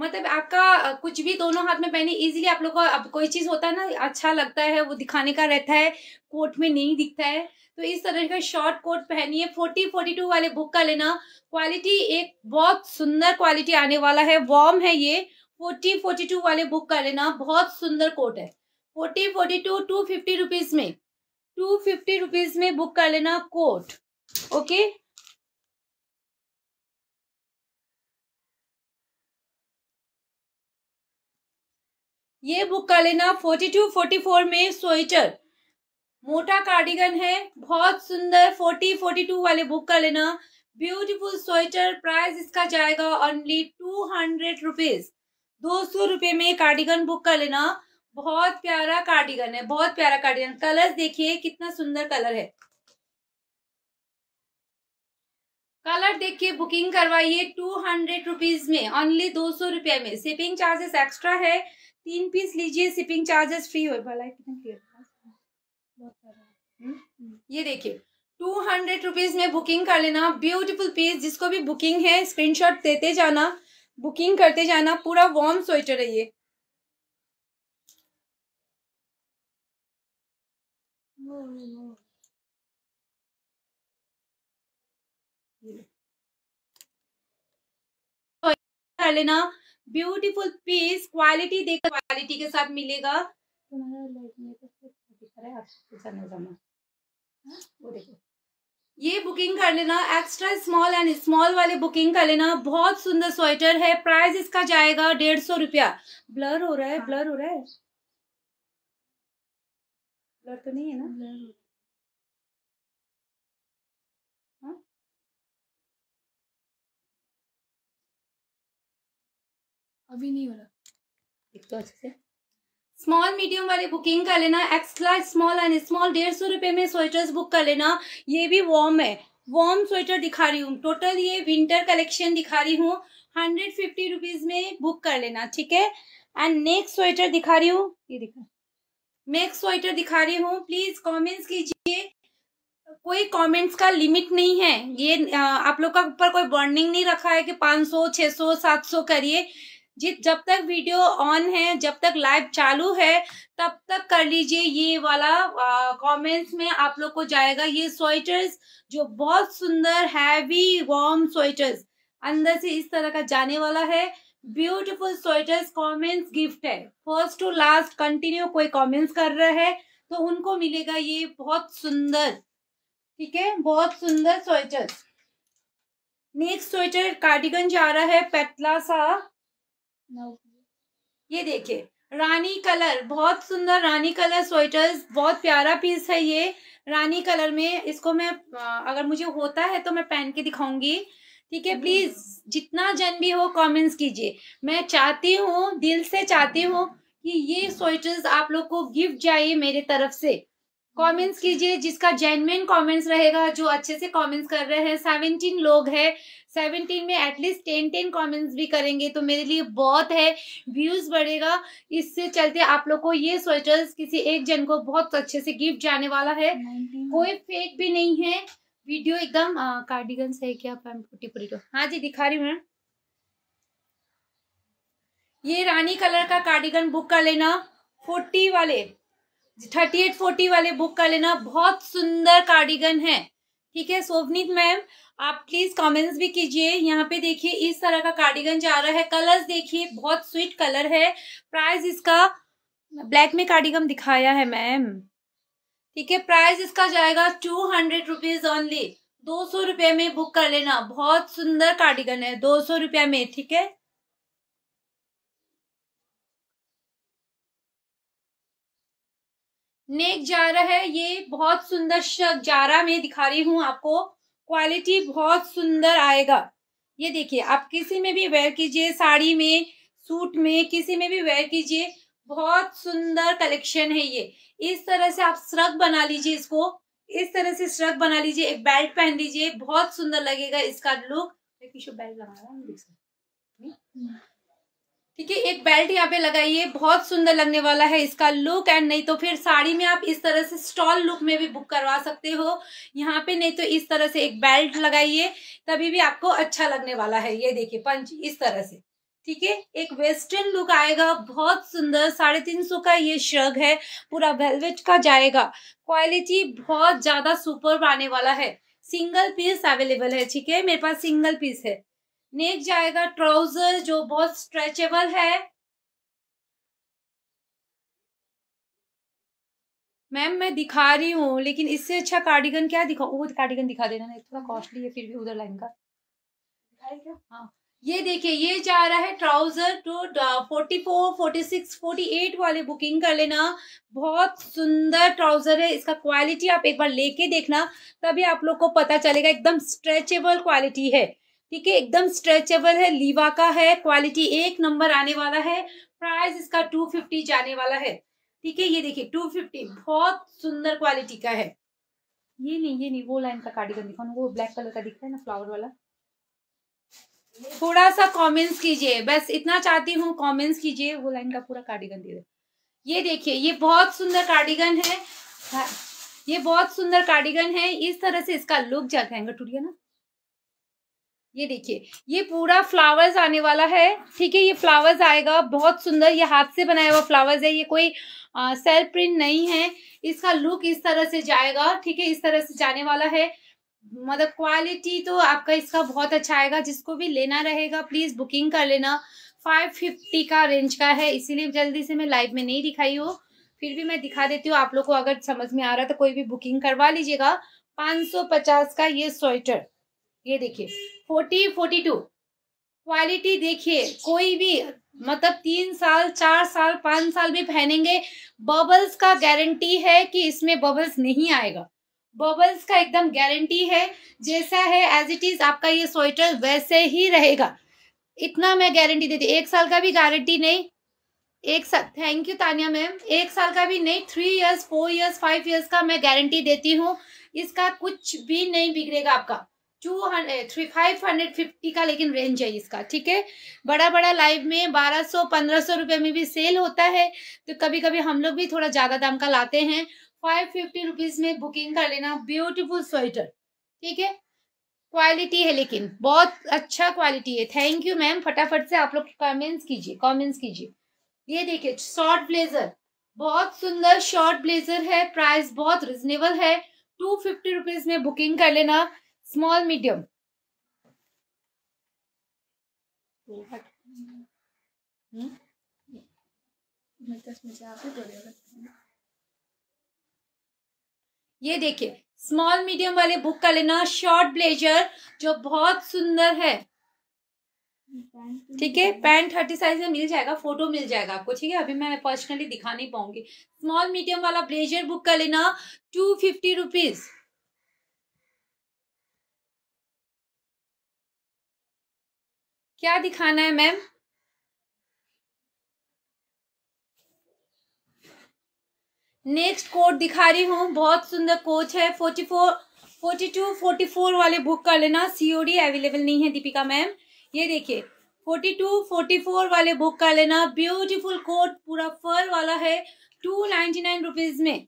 मतलब आपका कुछ भी दोनों हाथ में पहने इजीली आप लोग को अब कोई चीज होता है ना अच्छा लगता है वो दिखाने का रहता है कोट में नहीं दिखता है तो इस तरह का शॉर्ट कोट पहनिए फोर्टी फोर्टी टू वाले बुक का लेना क्वालिटी एक बहुत सुंदर क्वालिटी आने वाला है वॉर्म है ये फोर्टी फोर्टी टू वाले बुक का लेना बहुत सुंदर कोट है forty forty two two fifty rupees में टू फिफ्टी रुपीज में बुक कर लेना कोट ओके ये बुक कर लेना फोर्टी टू फोर्टी फोर में स्वेटर मोटा कार्डिगन है बहुत सुंदर 40 42 वाले बुक का लेना ब्यूटीफुल स्वेटर प्राइस इसका जाएगा ओनली टू हंड्रेड रुपीज दो सौ रुपये में कार्डिगन बुक का लेना बहुत प्यारा कार्डिगन है बहुत प्यारा कार्डिगन कलर देखिए कितना सुंदर कलर है कलर देखिए बुकिंग करवाइए टू हंड्रेड रुपीज में ओनली दो सौ रुपये में शिपिंग चार्जेस एक्स्ट्रा है तीन पीस लीजिए शिपिंग चार्जेस फ्री हो भला है कितना क्लियर ये देखिए टू हंड्रेड रुपीज में बुकिंग कर लेना ब्यूटीफुल पीस जिसको भी बुकिंग है स्क्रीनशॉट देते जाना बुकिंग करते जाना पूरा वार्म स्वेटर है ये कर लेना ब्यूटीफुल पीस क्वालिटी देख क्वालिटी के साथ मिलेगा तुम्हारा दिख रहा है ये बुकिंग कर लेना एक्स्ट्रा स्मॉल एंड स्मॉल वाले बुकिंग कर लेना बहुत सुंदर स्वेटर है प्राइस इसका जाएगा डेढ़ सौ रुपया ब्लर हो रहा है ब्लर हो रहा है ब्लर तो नहीं है ना हाँ? अभी नहीं हो रहा दिख तो अच्छे से स्मॉल मीडियम वाले बुकिंग कर लेना एक्स्ट्रा स्मॉल एंड स्मॉल डेढ़ सौ रुपए में स्वेटर्स बुक कर लेना ये भी वॉर्म है वॉर्म स्वेटर दिखा रही हूँ टोटल ये विंटर कलेक्शन दिखा रही हूँ हंड्रेड फिफ्टी रुपीज में बुक कर लेना ठीक है एंड नेक्स्ट स्वेटर दिखा रही हूँ ये दिखा नेक्स्ट स्वेटर दिखा रही हूँ प्लीज कॉमेंट्स कीजिए कोई कमेंट्स का लिमिट नहीं है ये आप लोग का ऊपर कोई बर्निंग नहीं रखा है कि 500, 600, 700 करिए जी जब तक वीडियो ऑन है जब तक लाइव चालू है तब तक कर लीजिए ये वाला कमेंट्स में आप लोग को जाएगा ये स्वेटर्स जो बहुत सुंदर हैवी वार्म स्वेटर्स अंदर से इस तरह का जाने वाला है ब्यूटीफुल स्वेटर्स कमेंट्स गिफ्ट है फर्स्ट टू लास्ट कंटिन्यू कोई कमेंट्स कर रहा है तो उनको मिलेगा ये बहुत सुंदर ठीक है बहुत सुंदर स्वेटर्स नेक्स्ट स्वेटर कार्डिगन जा रहा है पतला सा ये देखिए रानी कलर बहुत सुंदर रानी कलर स्वेटर्स बहुत प्यारा पीस है ये रानी कलर में इसको मैं अगर मुझे होता है तो मैं पहन के दिखाऊंगी ठीक है प्लीज जितना जन भी हो कमेंट्स कीजिए मैं चाहती हूँ दिल से चाहती हूँ कि ये स्वेटर्स आप लोग को गिफ्ट जाइए मेरे तरफ से कमेंट्स कीजिए जिसका जेनविन कमेंट्स रहेगा जो अच्छे से कमेंट्स कर रहे हैं सेवेंटीन लोग हैं सेवनटीन में एटलीस्ट टेन टेन कॉमेंट्स भी करेंगे तो मेरे लिए बहुत है व्यूज़ बढ़ेगा इससे चलते आप लोग को ये स्वेटर्स किसी एक जन को बहुत अच्छे से गिफ्ट जाने वाला है कोई फेक भी नहीं है वीडियो एकदम कार्डिगन से है क्या पूरी तो हाँ जी दिखा रही हूँ मैम ये रानी कलर का कार्डिगन बुक कर लेना फोर्टी वाले थर्टी एट फोर्टी वाले बुक कर लेना बहुत सुंदर कार्डिगन है ठीक है सोवनीत मैम आप प्लीज कमेंट्स भी कीजिए यहाँ पे देखिए इस तरह का कार्डिगन जा रहा है कलर्स देखिए बहुत स्वीट कलर है प्राइस इसका ब्लैक में कार्डिगन दिखाया है मैम ठीक है प्राइस इसका जाएगा टू हंड्रेड रुपीज ऑनली दो सौ रुपये में बुक कर लेना बहुत सुंदर कार्डिगन है दो सौ रुपये में ठीक है नेक जारा है ये बहुत सुंदर जारा में दिखा रही हूँ आपको क्वालिटी बहुत सुंदर आएगा ये देखिए आप किसी में भी वेयर कीजिए साड़ी में सूट में किसी में भी वेयर कीजिए बहुत सुंदर कलेक्शन है ये इस तरह से आप श्रग बना लीजिए इसको इस तरह से श्रग बना लीजिए एक बेल्ट पहन लीजिए बहुत सुंदर लगेगा इसका लुक बेल्ट लगा रहा हूँ ठीक है एक बेल्ट यहाँ पे लगाइए बहुत सुंदर लगने वाला है इसका लुक एंड नहीं तो फिर साड़ी में आप इस तरह से स्टॉल लुक में भी बुक करवा सकते हो यहाँ पे नहीं तो इस तरह से एक बेल्ट लगाइए तभी भी आपको अच्छा लगने वाला है ये देखिए पंच इस तरह से ठीक है एक वेस्टर्न लुक आएगा बहुत सुंदर साढ़े तीन सौ का ये श्रग है पूरा वेलवेट का जाएगा क्वालिटी बहुत ज्यादा सुपर आने वाला है सिंगल पीस अवेलेबल है ठीक है मेरे पास सिंगल पीस है नेक जाएगा ट्राउजर जो बहुत स्ट्रेचेबल है मैम मैं दिखा रही हूँ लेकिन इससे अच्छा कार्डिगन क्या दिखा वो कार्डिगन तो दिखा देना थोड़ा कॉस्टली है फिर भी उधर लाइन का हाँ, ये देखिए ये जा रहा है ट्राउजर टू तो forty four forty six forty eight वाले बुकिंग कर लेना बहुत सुंदर ट्राउजर है इसका क्वालिटी आप एक बार लेके देखना तभी आप लोग को पता चलेगा एकदम स्ट्रेचेबल क्वालिटी है ठीक है एकदम स्ट्रेचेबल है लीवा का है क्वालिटी एक नंबर आने वाला है प्राइस इसका टू फिफ्टी जाने वाला है ठीक है ये देखिए टू फिफ्टी बहुत सुंदर क्वालिटी का है ये नहीं ये नहीं वो लाइन का कार्डिगन दिखा वो ब्लैक कलर का दिख रहा है ना फ्लावर वाला थोड़ा सा कॉमेंट्स कीजिए बस इतना चाहती हूँ कॉमेंट्स कीजिए वो लाइन का पूरा कार्डिगन दे ये देखिए ये बहुत सुंदर कार्डिगन है हाँ, ये बहुत सुंदर कार्डिगन है इस तरह से इसका लुक जाता है ना ये देखिए ये पूरा फ्लावर्स आने वाला है ठीक है ये फ्लावर्स आएगा बहुत सुंदर ये हाथ से बनाया हुआ फ्लावर्स है ये कोई सेल्फ प्रिंट नहीं है इसका लुक इस तरह से जाएगा ठीक है इस तरह से जाने वाला है मतलब क्वालिटी तो आपका इसका बहुत अच्छा आएगा जिसको भी लेना रहेगा प्लीज़ बुकिंग कर लेना फाइव फिफ्टी का रेंज का है इसीलिए जल्दी से मैं लाइव में नहीं दिखाई हो फिर भी मैं दिखा देती हूँ आप लोग को अगर समझ में आ रहा तो कोई भी बुकिंग करवा लीजिएगा पाँच सौ पचास का ये स्वेटर ये देखिए फोर्टी फोर्टी टू क्वालिटी देखिए कोई भी मतलब तीन साल चार साल पांच साल भी पहनेंगे बबल्स का गारंटी है कि इसमें बबल्स नहीं आएगा बबल्स का एकदम गारंटी है जैसा है एज इट इज आपका ये स्वेटर वैसे ही रहेगा इतना मैं गारंटी देती एक साल का भी गारंटी नहीं एक साल थैंक यू तानिया मैम एक साल का भी नहीं three years four years five years का मैं गारंटी देती हूँ इसका कुछ भी नहीं बिगड़ेगा आपका two hundred three five hundred fifty का लेकिन रेंज है इसका ठीक है बड़ा बड़ा लाइव में बारह सौ पंद्रह सौ रुपये में भी सेल होता है तो कभी कभी हम लोग भी थोड़ा ज़्यादा दाम का लाते हैं फाइव फिफ्टी रुपीज़ में बुकिंग कर लेना ब्यूटीफुल स्वेटर ठीक है क्वालिटी है लेकिन बहुत अच्छा क्वालिटी है थैंक यू मैम फटाफट से आप लोग कमेंट्स कीजिए कॉमेंट्स कीजिए ये देखिए शॉर्ट ब्लेजर बहुत सुंदर शॉर्ट ब्लेजर है प्राइस बहुत रिजनेबल है टू फिफ्टी रुपीज़ में बुकिंग कर लेना स्मॉल hmm? मीडियम ये देखिए स्मॉल मीडियम वाले बुक का लेना शॉर्ट ब्लेजर जो बहुत सुंदर है ठीक है पैंट थर्टी साइज में मिल जाएगा फोटो मिल जाएगा आपको ठीक है अभी मैं पर्सनली दिखा नहीं पाऊंगी स्मॉल मीडियम वाला ब्लेजर बुक का लेना टू फिफ्टी रुपीज क्या दिखाना है मैम नेक्स्ट कोट दिखा रही हूँ बहुत सुंदर कोच है forty four forty two forty four वाले बुक कर लेना सीओडी अवेलेबल नहीं है दीपिका मैम ये देखिए फोर्टी टू फोर्टी फोर वाले बुक कर लेना ब्यूटीफुल कोट पूरा फर वाला है टू नाइन्टी नाइन रुपीज में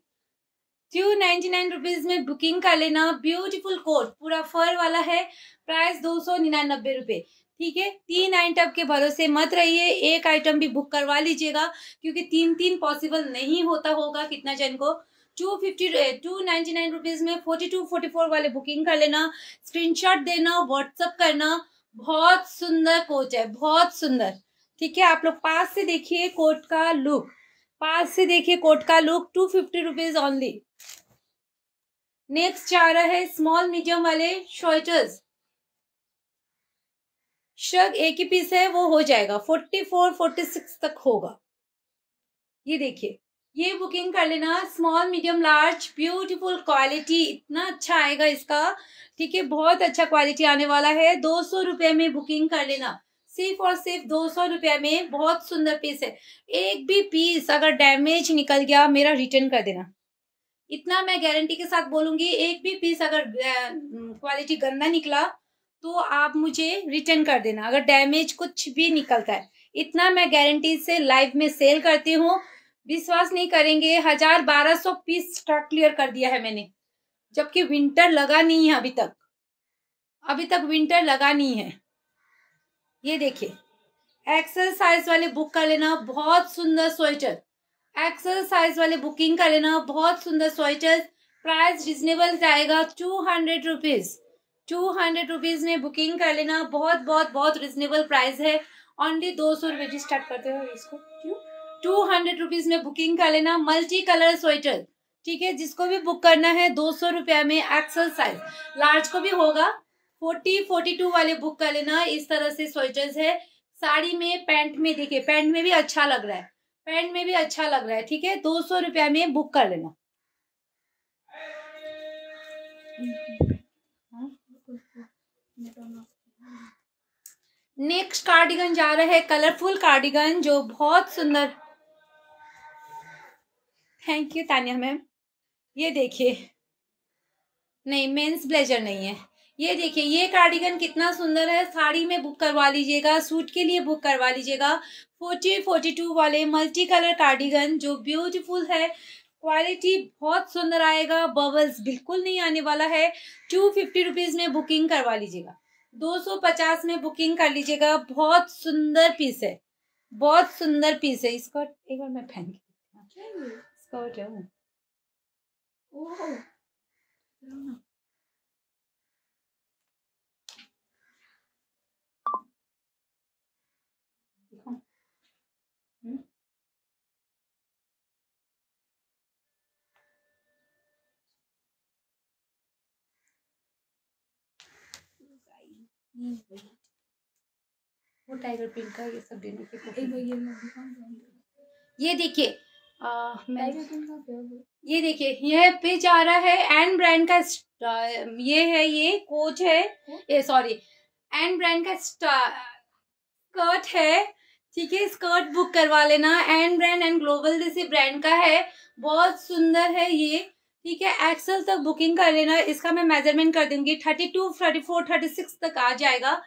टू नाइन्टी नाइन रुपीज में बुकिंग कर लेना ब्यूटीफुल कोट पूरा फर वाला है प्राइस दो सौ निन्यानबे रुपये ठीक है तीन आइटम के भरोसे मत रहिए एक आइटम भी बुक करवा लीजिएगा क्योंकि तीन तीन पॉसिबल नहीं होता होगा कितना जन को two fifty two ninety nine rupees में फोर्टी टू फोर्टी फोर वाले बुकिंग कर लेना स्क्रीनशॉट देना व्हाट्सअप करना बहुत सुंदर कोच है बहुत सुंदर ठीक है आप लोग पास से देखिए कोट का लुक पास से देखिए कोट का look two fifty rupees only next जा रहा है स्मॉल मीडियम वाले शॉर्टर्स श्रग एक ही पीस है वो हो जाएगा फोर्टी फोर फोर्टी सिक्स तक होगा ये देखिए ये बुकिंग कर लेना small medium large beautiful quality इतना अच्छा आएगा इसका ठीक है बहुत अच्छा क्वालिटी आने वाला है दो सौ रुपये में बुकिंग कर लेना सिर्फ और सिर्फ दो सौ रुपये में बहुत सुंदर पीस है एक भी पीस अगर डैमेज निकल गया मेरा रिटर्न कर देना इतना मैं गारंटी के साथ बोलूंगी एक भी पीस अगर क्वालिटी गंदा निकला तो आप मुझे रिटर्न कर देना अगर डैमेज कुछ भी निकलता है इतना मैं गारंटी से लाइव में सेल करती हूँ विश्वास नहीं करेंगे हजार बारह सौ पीस स्टॉक क्लियर कर दिया है मैंने जबकि विंटर लगा नहीं है अभी तक अभी तक विंटर लगा नहीं है ये देखिए एक्सेल साइज वाले बुक कर लेना बहुत सुंदर स्वेटर एक्सेल साइज वाले बुकिंग कर लेना बहुत सुंदर स्वेटर प्राइस रिजनेबल जाएगा two hundred rupees two hundred rupees में बुकिंग कर लेना बहुत बहुत बहुत रिजनेबल प्राइस है ओनली दो सौ रुपए जी स्टार्ट करते हो इसको टू हंड्रेड रुपीज़ में बुकिंग कर लेना मल्टी कलर स्वेटर ठीक है जिसको भी बुक करना है दो सौ रुपया में एक्सल साइज लार्ज को भी होगा फोर्टी फोर्टी टू वाले बुक कर लेना इस तरह से स्वेटर्स है साड़ी में पैंट में देखिए पैंट में भी अच्छा लग रहा है पैंट में भी अच्छा लग रहा है ठीक है दो सौ रुपया में बुक कर लेना नेक्स्ट कार्डिगन जा रहा है कलरफुल कार्डिगन जो बहुत सुंदर थैंक यू तानिया मैम ये देखिए नहीं मेंस ब्लेजर नहीं है ये देखिए ये कार्डिगन कितना सुंदर है साड़ी में बुक करवा लीजिएगा सूट के लिए बुक करवा लीजिएगा फोर्टी फोर्टी टू वाले मल्टी कलर कार्डिगन जो ब्यूटीफुल है क्वालिटी बहुत सुंदर आएगा बबल्स बिल्कुल नहीं आने वाला है टू फिफ्टी रुपीज़ में बुकिंग करवा लीजिएगा दो सौ पचास में बुकिंग कर लीजिएगा बहुत सुंदर पीस है बहुत सुंदर पीस है इसको एक बार मैं पहन के वो टाइगर पिंक का ये सब देने के ये देखिए ये देखिए यह पे जा रहा है एंड ब्रांड का ये है ये कोच है ये सॉरी एंड ब्रांड का स्कर्ट है ठीक है स्कर्ट बुक करवा लेना एंड ब्रांड एंड ग्लोबल जैसे ब्रांड का है बहुत सुंदर है ये ठीक है एक्सल तक बुकिंग कर लेना इसका मैं मेजरमेंट कर दूंगी thirty two thirty four thirty six तक आ जाएगा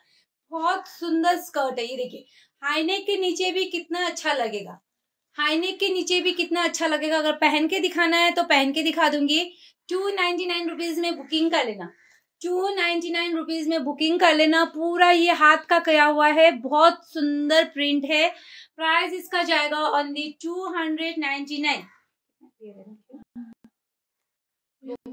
बहुत सुंदर स्कर्ट है ये देखिए हाईनेक के नीचे भी कितना अच्छा लगेगा हाईनेक के नीचे भी कितना अच्छा लगेगा अगर पहन के दिखाना है तो पहन के दिखा दूंगी टू नाइनटी नाइन रुपीज में बुकिंग कर लेना टू नाइनटी नाइन रुपीज में बुकिंग कर लेना पूरा ये हाथ का कया हुआ है बहुत सुंदर प्रिंट है प्राइस इसका जाएगा only two hundred ninety nine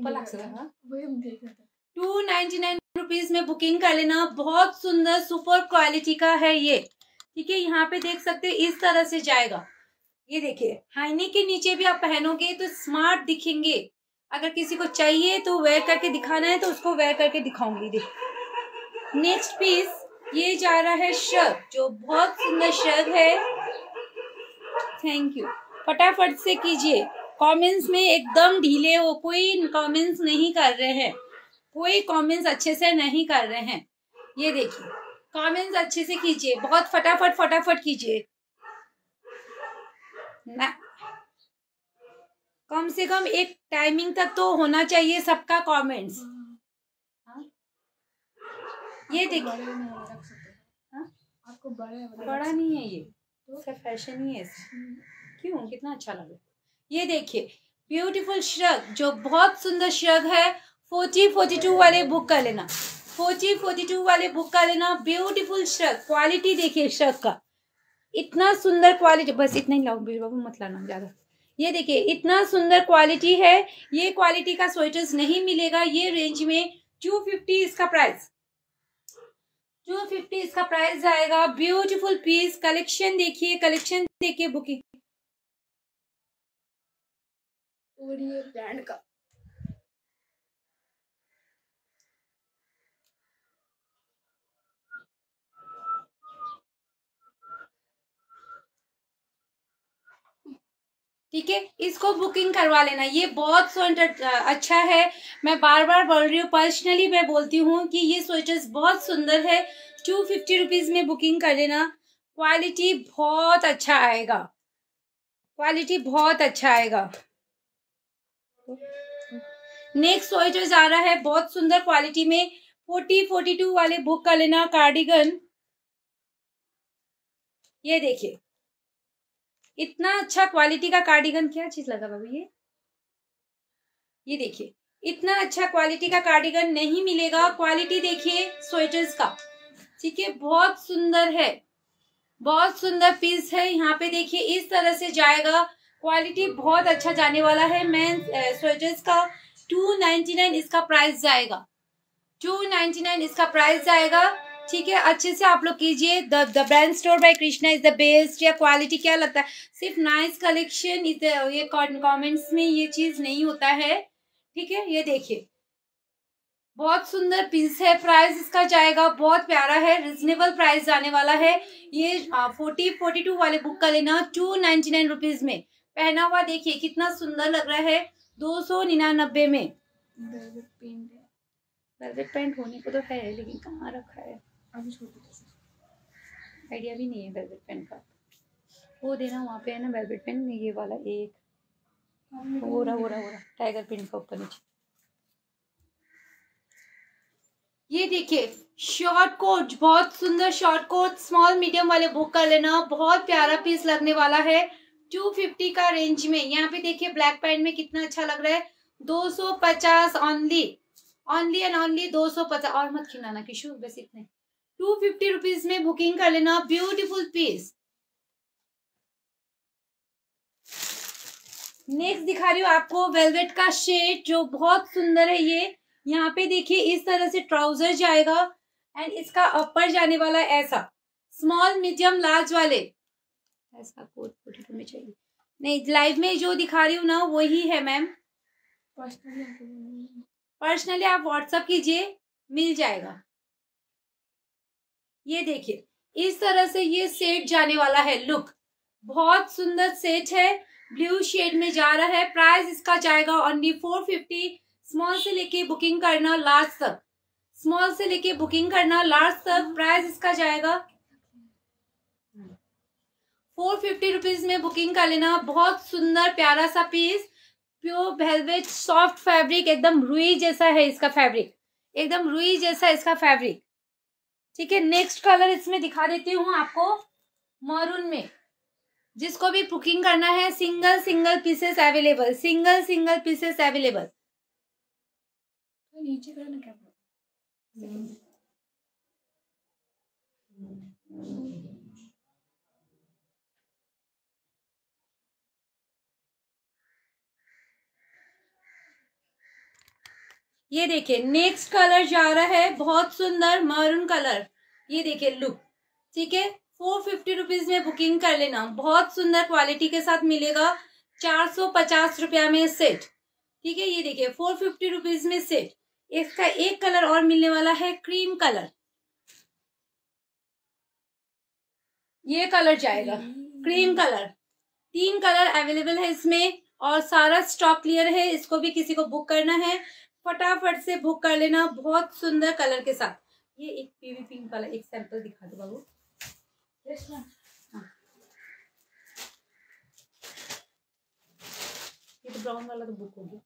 two ninety nine rupees में बुकिंग कर लेना बहुत सुंदर सुपर क्वालिटी का है ये ठीक है यहाँ पे देख सकते इस तरह से जाएगा ये देखिए हाइने के नीचे भी आप पहनोगे तो स्मार्ट दिखेंगे अगर किसी को चाहिए तो वेयर करके दिखाना है तो उसको वेयर करके दिखाऊंगी देख नेक्स्ट पीस ये जा रहा है शर्ग जो बहुत सुंदर शर्ग है थैंक यू फटाफट से कीजिए कमेंट्स में एकदम ढीले हो कोई कमेंट्स नहीं कर रहे हैं कोई कमेंट्स अच्छे से नहीं कर रहे हैं ये देखिए कमेंट्स अच्छे से कीजिए बहुत फटाफट फटाफट कीजिए ना कम से कम एक टाइमिंग तक तो होना चाहिए सबका कमेंट्स ये देखिए हाँ? आपको बड़ा नहीं है ये तो फैशन ही है क्यों कितना अच्छा लगे ये देखिए ब्यूटीफुल श्रग जो बहुत सुंदर श्रग है फोर्टी फोर्टी टू वाले बुक का लेना फोर्टी फोर्टी टू वाले बुक का लेना ब्यूटीफुल श्रग क्वालिटी देखिए श्रग का इतना सुंदर क्वालिटी बस इतना ही लाऊ बीर बाबू मत लाना ज़्यादा ये देखिए इतना सुंदर क्वालिटी है ये क्वालिटी का स्वेटर्स नहीं मिलेगा ये रेंज में टू फिफ्टी इसका प्राइस टू फिफ्टी इसका प्राइस आएगा ब्यूटीफुल पीस कलेक्शन देखिए कलेक्शन देखिए बुकिंग और ये ब्रांड का ठीक है इसको बुकिंग करवा लेना ये बहुत अच्छा है मैं बार बार बोल रही हूँ पर्सनली मैं बोलती हूँ कि ये स्वेटर्स बहुत सुंदर है टू फिफ्टी रुपीज़ में बुकिंग कर लेना क्वालिटी बहुत अच्छा आएगा क्वालिटी बहुत अच्छा आएगा नेक्स्ट सोई जो जा रहा है बहुत सुंदर क्वालिटी में फोर्टी फोर्टी टू वाले बुक का लेना कार्डिगन ये देखिए इतना अच्छा क्वालिटी का कार्डिगन क्या चीज लगा बाबू ये ये देखिए इतना अच्छा क्वालिटी का कार्डिगन नहीं मिलेगा क्वालिटी देखिए स्वेटर्स का ठीक है बहुत सुंदर है बहुत सुंदर पीस है यहाँ पे देखिए इस तरह से जाएगा क्वालिटी बहुत अच्छा जाने वाला है मैं स्वेटर्स का टू नाइनटी नाइन इसका प्राइस जाएगा टू नाइन्टी नाइन इसका प्राइस जाएगा ठीक है अच्छे से आप लोग कीजिए the the brand store by Krishna is the best या क्वालिटी क्या लगता है सिर्फ नाइस कलेक्शन इज ये कमेंट्स में ये चीज नहीं होता है ठीक है ये देखिए बहुत सुंदर पीस है प्राइस इसका जाएगा बहुत प्यारा है रिजनेबल प्राइस जाने वाला है ये फोर्टी फोर्टी टू वाले बुक का लेना टू नाइन्टी नाइन रुपीज में पहना हुआ देखिए कितना सुंदर लग रहा है दो सौ निन्यानबे में वेलवेट पेंट होने को तो है लेकिन कहाँ रखा है आइडिया तो भी नहीं है वेलवेट पेंट का वो देना वहाँ पे है ना वेलवेट पेंट ये वाला एक हाँ, हो रहा हो रहा हो रहा टाइगर पेंट का ऊपर नीचे ये देखिए शॉर्ट कोट बहुत सुंदर शॉर्ट कोट स्मॉल मीडियम वाले बुक कर लेना बहुत प्यारा पीस लगने वाला है टू फिफ्टी का रेंज में यहाँ पे देखिए ब्लैक पैंट में कितना अच्छा लग रहा है दो सौ पचास ओनली ओनली एंड ओनली दो सौ पचास और मत खिलाना किशोर बस इतने टू फिफ्टी रुपीज में बुकिंग कर लेना ब्यूटीफुल पीस नेक्स्ट दिखा रही हूँ आपको वेलवेट का शेड जो बहुत सुंदर है ये यहाँ पे देखिए इस तरह से ट्राउजर जाएगा एंड इसका अपर जाने वाला ऐसा स्मॉल मीडियम लार्ज वाले ऐसा कोट कोटी तुम्हें चाहिए नहीं लाइव में जो दिखा रही हूँ ना वही है मैम पर्सनली आप व्हाट्सअप कीजिए मिल जाएगा ये देखिए इस तरह से ये सेट जाने वाला है लुक बहुत सुंदर सेट है ब्लू शेड में जा रहा है प्राइस इसका जाएगा ओनली फोर फिफ्टी स्मॉल से लेके बुकिंग करना लार्ज तक स्मॉल से लेके बुकिंग करना लार्ज तक प्राइस इसका जाएगा फोर फिफ्टी रुपीज में बुकिंग कर लेना बहुत सुंदर प्यारा सा piece pure velvet soft fabric एकदम रुई जैसा है इसका फैब्रिक एकदम रुई जैसा इसका फैब्रिक ठीक है नेक्स्ट कलर इसमें दिखा देती हूँ आपको मरून में जिसको भी बुकिंग करना है single single pieces available single single pieces available नीचे करना क्या hmm. ये देखिए नेक्स्ट कलर जा रहा है बहुत सुंदर मरून कलर ये देखिए लुक ठीक है फोर फिफ्टी रुपीज में बुकिंग कर लेना बहुत सुंदर क्वालिटी के साथ मिलेगा चार सौ पचास रुपया में सेट ठीक है ये देखिए फोर फिफ्टी रुपीज में सेट इसका एक कलर और मिलने वाला है क्रीम कलर ये कलर जाएगा क्रीम कलर तीन कलर अवेलेबल है इसमें और सारा स्टॉक क्लियर है इसको भी किसी को बुक करना है फटाफट से बुक कर लेना बहुत सुंदर कलर के साथ ये एक पीवी पिंक वाला एक सैंपल दिखा दो बाबू हाँ। ये तो ब्राउन वाला तो बुक हो गया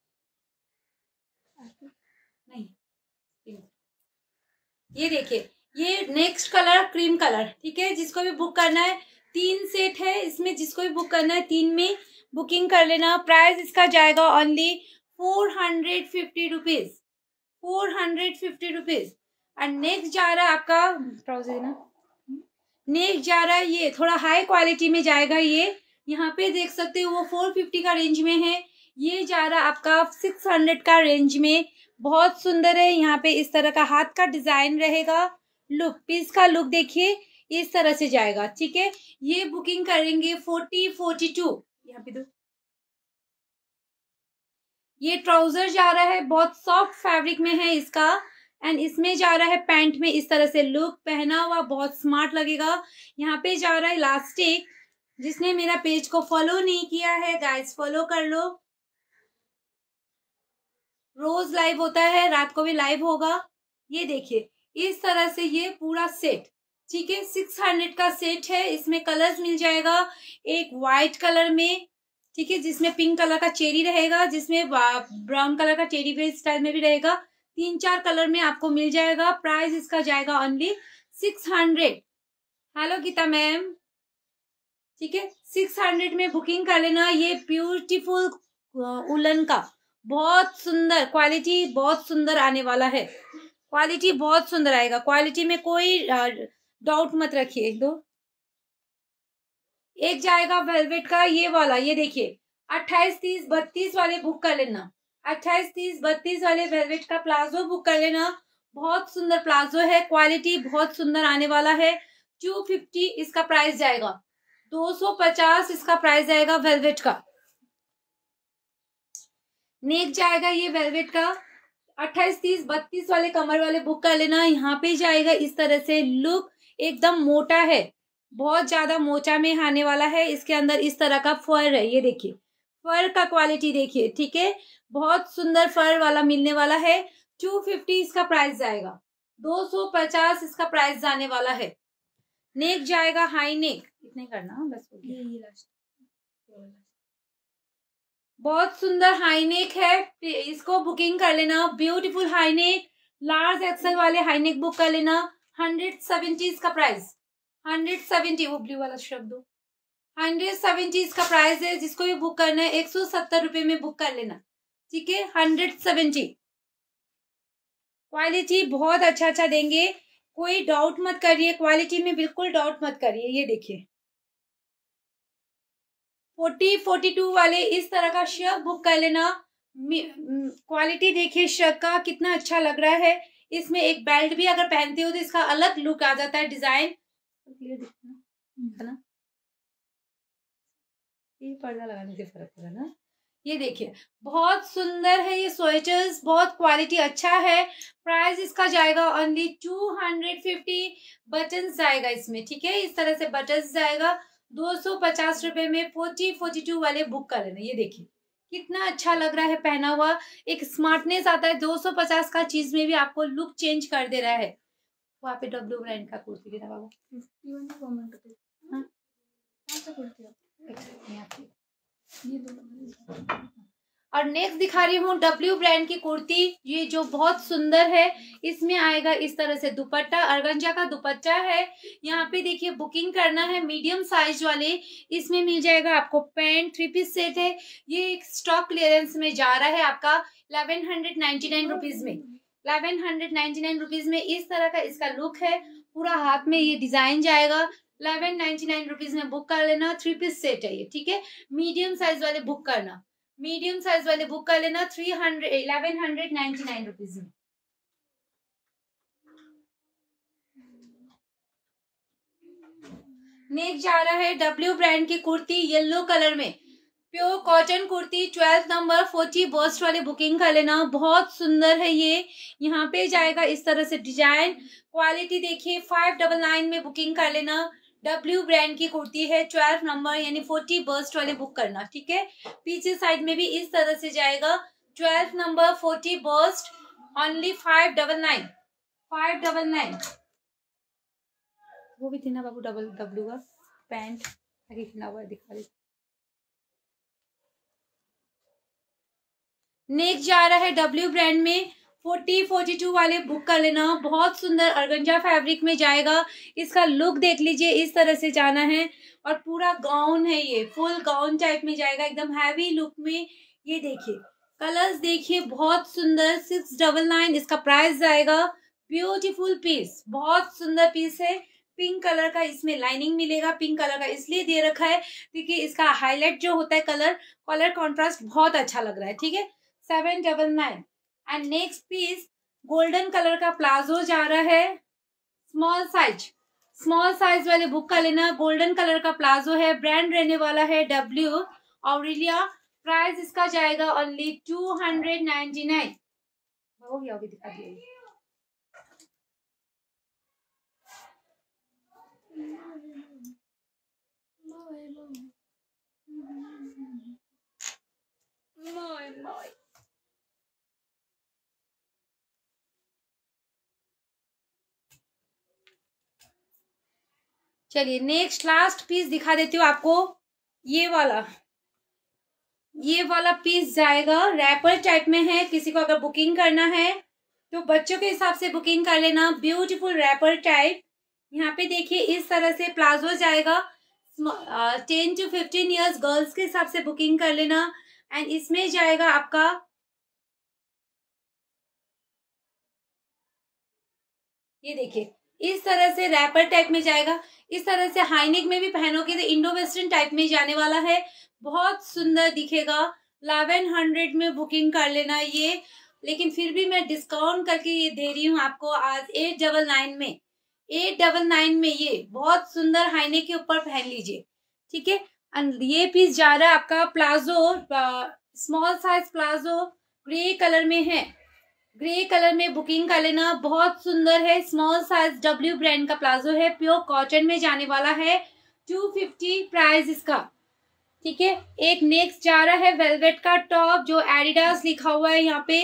नहीं ये देखिए ये नेक्स्ट कलर क्रीम कलर ठीक है जिसको भी बुक करना है तीन सेट है इसमें जिसको भी बुक करना है तीन में बुकिंग कर लेना प्राइस इसका जाएगा only four hundred fifty rupees four hundred fifty rupees और नेक्स्ट जा रहा है आपका ट्राउजर ना नेक्स्ट जा रहा है ये थोड़ा हाई क्वालिटी में जाएगा ये यहाँ पे देख सकते हो वो फोर फिफ्टी का रेंज में है ये जा रहा आपका सिक्स हंड्रेड का रेंज में बहुत सुंदर है यहाँ पे इस तरह का हाथ का डिजाइन रहेगा लुक पीस का लुक देखिए इस तरह से जाएगा ठीक है ये बुकिंग करेंगे फोर्टी फोर्टी टू यहाँ पे दो ये ट्राउजर जा रहा है बहुत सॉफ्ट फैब्रिक में है इसका एंड इसमें जा रहा है पैंट में इस तरह से लुक पहना हुआ बहुत स्मार्ट लगेगा यहाँ पे जा रहा है इलास्टिक जिसने मेरा पेज को फॉलो नहीं किया है गाइस फॉलो कर लो रोज लाइव होता है रात को भी लाइव होगा ये देखिए इस तरह से ये पूरा सेट ठीक है सिक्स हंड्रेड का सेट है इसमें कलर्स मिल जाएगा एक वाइट कलर में ठीक है जिसमें पिंक कलर का चेरी रहेगा जिसमें ब्राउन कलर का चेरी बेस स्टाइल में भी रहेगा तीन चार कलर में आपको मिल जाएगा प्राइस इसका जाएगा only six hundred hello Geeta ma'am ठीक है सिक्स हंड्रेड में बुकिंग कर लेना ये ब्यूटीफुल उलन का बहुत सुंदर क्वालिटी बहुत सुंदर आने वाला है क्वालिटी बहुत सुंदर आएगा क्वालिटी में कोई डाउट मत रखिए एक दो एक जाएगा वेलवेट का ये वाला ये देखिए अट्ठाईस तीस बत्तीस वाले बुक कर लेना अट्ठाईस तीस बत्तीस वाले वेलवेट का प्लाजो बुक कर लेना बहुत सुंदर प्लाजो है क्वालिटी बहुत सुंदर आने वाला है टू फिफ्टी इसका प्राइस जाएगा दो सौ पचास इसका प्राइस जाएगा वेलवेट का नेक जाएगा ये वेलवेट का अट्ठाईस तीस बत्तीस वाले कमर वाले बुक कर लेना यहाँ पे जाएगा इस तरह से लुक एकदम मोटा है बहुत ज़्यादा मोचा में आने वाला है इसके अंदर इस तरह का फर है ये देखिए फर का क्वालिटी देखिए ठीक है बहुत सुंदर फर वाला मिलने वाला है टू फिफ्टी इसका प्राइस जाएगा दो सौ पचास इसका प्राइस जाने वाला है नेक जाएगा हाई नेक इतने करना बस बहुत सुंदर हाई नेक है इसको बुकिंग कर लेना beautiful high neck large XL वाले हाई नेक बुक कर लेना हंड्रेड सेवेंटी इसका प्राइस हंड्रेड सेवेंटी वो ब्लू वाला श्रब दो हंड्रेड सेवेंटी इसका प्राइस है जिसको भी बुक करना है एक सौ सत्तर रुपये में बुक कर लेना ठीक है हंड्रेड सेवेंटी क्वालिटी बहुत अच्छा अच्छा देंगे कोई डाउट मत करिए क्वालिटी में बिल्कुल डाउट मत करिए ये देखिए फोर्टी फोर्टी टू वाले इस तरह का शर्ट बुक कर लेना क्वालिटी देखिए शर्ट का कितना अच्छा लग रहा है इसमें एक बेल्ट भी अगर पहनते हो तो इसका अलग लुक आ जाता है डिजाइन क्लियर दिखना है ना ये पर्दा लगाने से फर्क पड़ा ना ये देखिए बहुत सुंदर है ये स्वेटर्स बहुत क्वालिटी अच्छा है प्राइस इसका जाएगा only two hundred fifty button जाएगा इसमें ठीक है इस तरह से बटन जाएगा दो सौ पचास रुपए में फोर्टी फोर्टी टू वाले बुक कर लेना ये देखिए कितना अच्छा लग रहा है पहना हुआ एक स्मार्टनेस आता है दो सौ पचास का चीज में भी आपको लुक चेंज कर दे रहा है वहाँ पे डब्ल्यू ब्रांड का कुर्ती कितना बाबू और नेक्स्ट दिखा रही हूँ डब्ल्यू ब्रांड की कुर्ती ये जो बहुत सुंदर है इसमें आएगा इस तरह से दुपट्टा अरगंजा का दुपट्टा है यहाँ पे देखिए बुकिंग करना है मीडियम साइज वाले इसमें मिल जाएगा आपको पैंट थ्री पीस सेट है ये एक स्टॉक क्लियरेंस में जा रहा है आपका eleven hundred ninety nine rupees में eleven hundred ninety nine rupees में इस तरह का इसका लुक है पूरा हाथ में ये डिजाइन जाएगा इलेवन नाइन्टी नाइन रुपीज में बुक कर लेना थ्री पीस सेट है ये ठीक है मीडियम साइज वाले बुक करना मीडियम साइज वाले बुक कर लेना three hundred eleven hundred ninety nine rupees में नेक्स्ट जा रहा है डब्ल्यू ब्रांड की कुर्ती येलो कलर में pure cotton kurti twelfth number forty bust वाले बुकिंग कर लेना बहुत सुंदर है ये यहाँ पे जाएगा इस तरह से डिजाइन क्वालिटी देखिए फाइव डबल नाइन में बुकिंग कर लेना डब्ल्यू ब्रांड की कुर्ती है ट्वेल्व नंबर यानी फोर्टी बर्स्ट वाले बुक करना ठीक है पीछे साइड में भी इस तरह से जाएगा twelfth number forty bust only five double nine five double nine वो भी थी ना बाबू डबल डब्ल्यू का पैंट आगे खिला हुआ दिखा देता नेक्स्ट जा रहा है डब्ल्यू ब्रांड में फोर्टी फोर्टी टू वाले बुक कर लेना बहुत सुंदर अरगंजा फैब्रिक में जाएगा इसका लुक देख लीजिए इस तरह से जाना है और पूरा गाउन है ये फुल गाउन टाइप में जाएगा एकदम हैवी लुक में ये देखिए कलर्स देखिए बहुत सुंदर सिक्स डबल नाइन इसका प्राइस जाएगा ब्यूटीफुल पीस बहुत सुंदर पीस है पिंक कलर का इसमें लाइनिंग मिलेगा पिंक कलर का इसलिए दे रखा है क्योंकि इसका हाईलाइट जो होता है कलर कलर कॉन्ट्रास्ट बहुत अच्छा लग रहा है ठीक है seven double nine and next piece golden colour का प्लाजो जा रहा है स्मॉल साइज स्मॉल साइज वाले बुक का लेना गोल्डन कलर का प्लाजो है ब्रांड रहने वाला है डब्ल्यू और प्राइस इसका जाएगा only two hundred ninety nine हो गया दिखा दिया चलिए नेक्स्ट लास्ट पीस दिखा देती हूँ आपको ये वाला ये वाला पीस जाएगा रैपर टाइप में है किसी को अगर बुकिंग करना है तो बच्चों के हिसाब से बुकिंग कर लेना ब्यूटीफुल रैपर टाइप यहाँ पे देखिए इस तरह से प्लाजो जाएगा ten to fifteen years girls के हिसाब से बुकिंग कर लेना एंड इसमें जाएगा आपका ये देखिए इस तरह से रैपर टाइप में जाएगा इस तरह से हाईनेक में भी पहनोगे तो इंडो वेस्टर्न टाइप में जाने वाला है बहुत सुंदर दिखेगा इलेवन हंड्रेड में बुकिंग कर लेना ये लेकिन फिर भी मैं डिस्काउंट करके ये दे रही हूँ आपको आज एट डबल नाइन में एट डबल नाइन में ये बहुत सुंदर हाइने के ऊपर पहन लीजिए ठीक है ये पीस जा रहा है आपका palazzo small size palazzo grey colour में है ग्रे कलर में बुकिंग कर लेना बहुत सुंदर है स्मॉल साइज डब्ल्यू ब्रांड का प्लाजो है प्योर कॉटन में जाने वाला है टू फिफ्टी प्राइस इसका ठीक है एक नेक्स्ट जा रहा है वेलवेट का टॉप जो एडिडास लिखा हुआ है यहाँ पे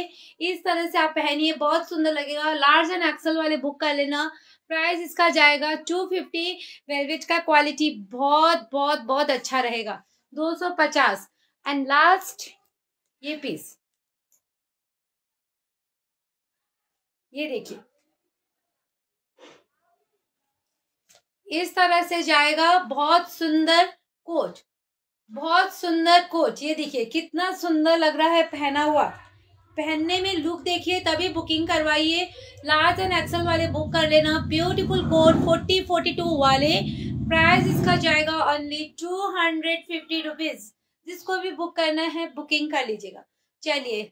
इस तरह से आप पहनिए बहुत सुंदर लगेगा लार्ज एंड एक्सल वाले बुक कर लेना प्राइस इसका जाएगा टू फिफ्टी वेलवेट का क्वालिटी बहुत बहुत बहुत अच्छा रहेगा दो सौ पचास एंड लास्ट ये पीस ये देखिए इस तरह से जाएगा बहुत सुंदर कोच बहुत सुंदर कोच ये देखिए कितना सुंदर लग रहा है पहना हुआ पहनने में लुक देखिए तभी बुकिंग करवाइए लार्ज एंड एक्सल वाले बुक कर लेना beautiful coat forty forty two वाले प्राइस इसका जाएगा only two hundred fifty rupees जिसको भी बुक करना है बुकिंग कर लीजिएगा चलिए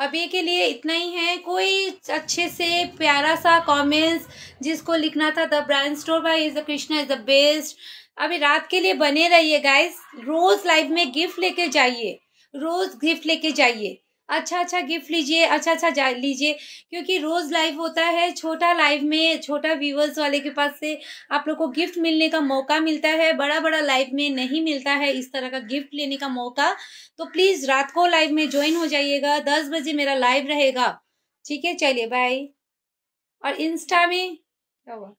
अभी के लिए इतना ही है कोई अच्छे से प्यारा सा कमेंट्स जिसको लिखना था the brand store by is the Krishna is the best अभी रात के लिए बने रहिए गाइस रोज लाइफ में गिफ्ट लेके जाइए रोज गिफ्ट लेके जाइए अच्छा अच्छा गिफ्ट लीजिए अच्छा अच्छा लीजिए क्योंकि रोज़ लाइव होता है छोटा लाइव में छोटा व्यूवर्स वाले के पास से आप लोग को गिफ्ट मिलने का मौका मिलता है बड़ा बड़ा लाइव में नहीं मिलता है इस तरह का गिफ्ट लेने का मौका तो प्लीज़ रात को लाइव में ज्वाइन हो जाइएगा दस बजे मेरा लाइव रहेगा ठीक है चलिए बाय और इंस्टा में क्या हुआ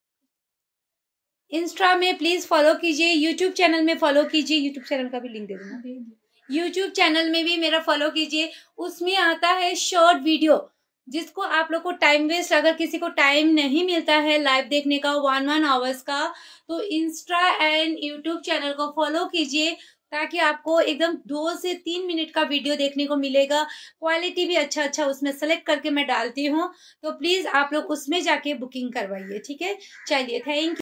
इंस्टा में प्लीज़ फॉलो कीजिए यूट्यूब चैनल में फॉलो कीजिए यूट्यूब चैनल का भी लिंक दे दूँगा यूट्यूब चैनल में भी मेरा फॉलो कीजिए उसमें आता है शॉर्ट वीडियो जिसको आप लोग को टाइम वेस्ट अगर किसी को टाइम नहीं मिलता है लाइव देखने का वन वन आवर्स का तो इंस्टा एंड यूट्यूब चैनल को फॉलो कीजिए ताकि आपको एकदम दो से तीन मिनट का वीडियो देखने को मिलेगा क्वालिटी भी अच्छा अच्छा उसमें सेलेक्ट करके मैं डालती हूँ तो प्लीज़ आप लोग उसमें जाके बुकिंग करवाइए ठीक है चलिए थैंक यू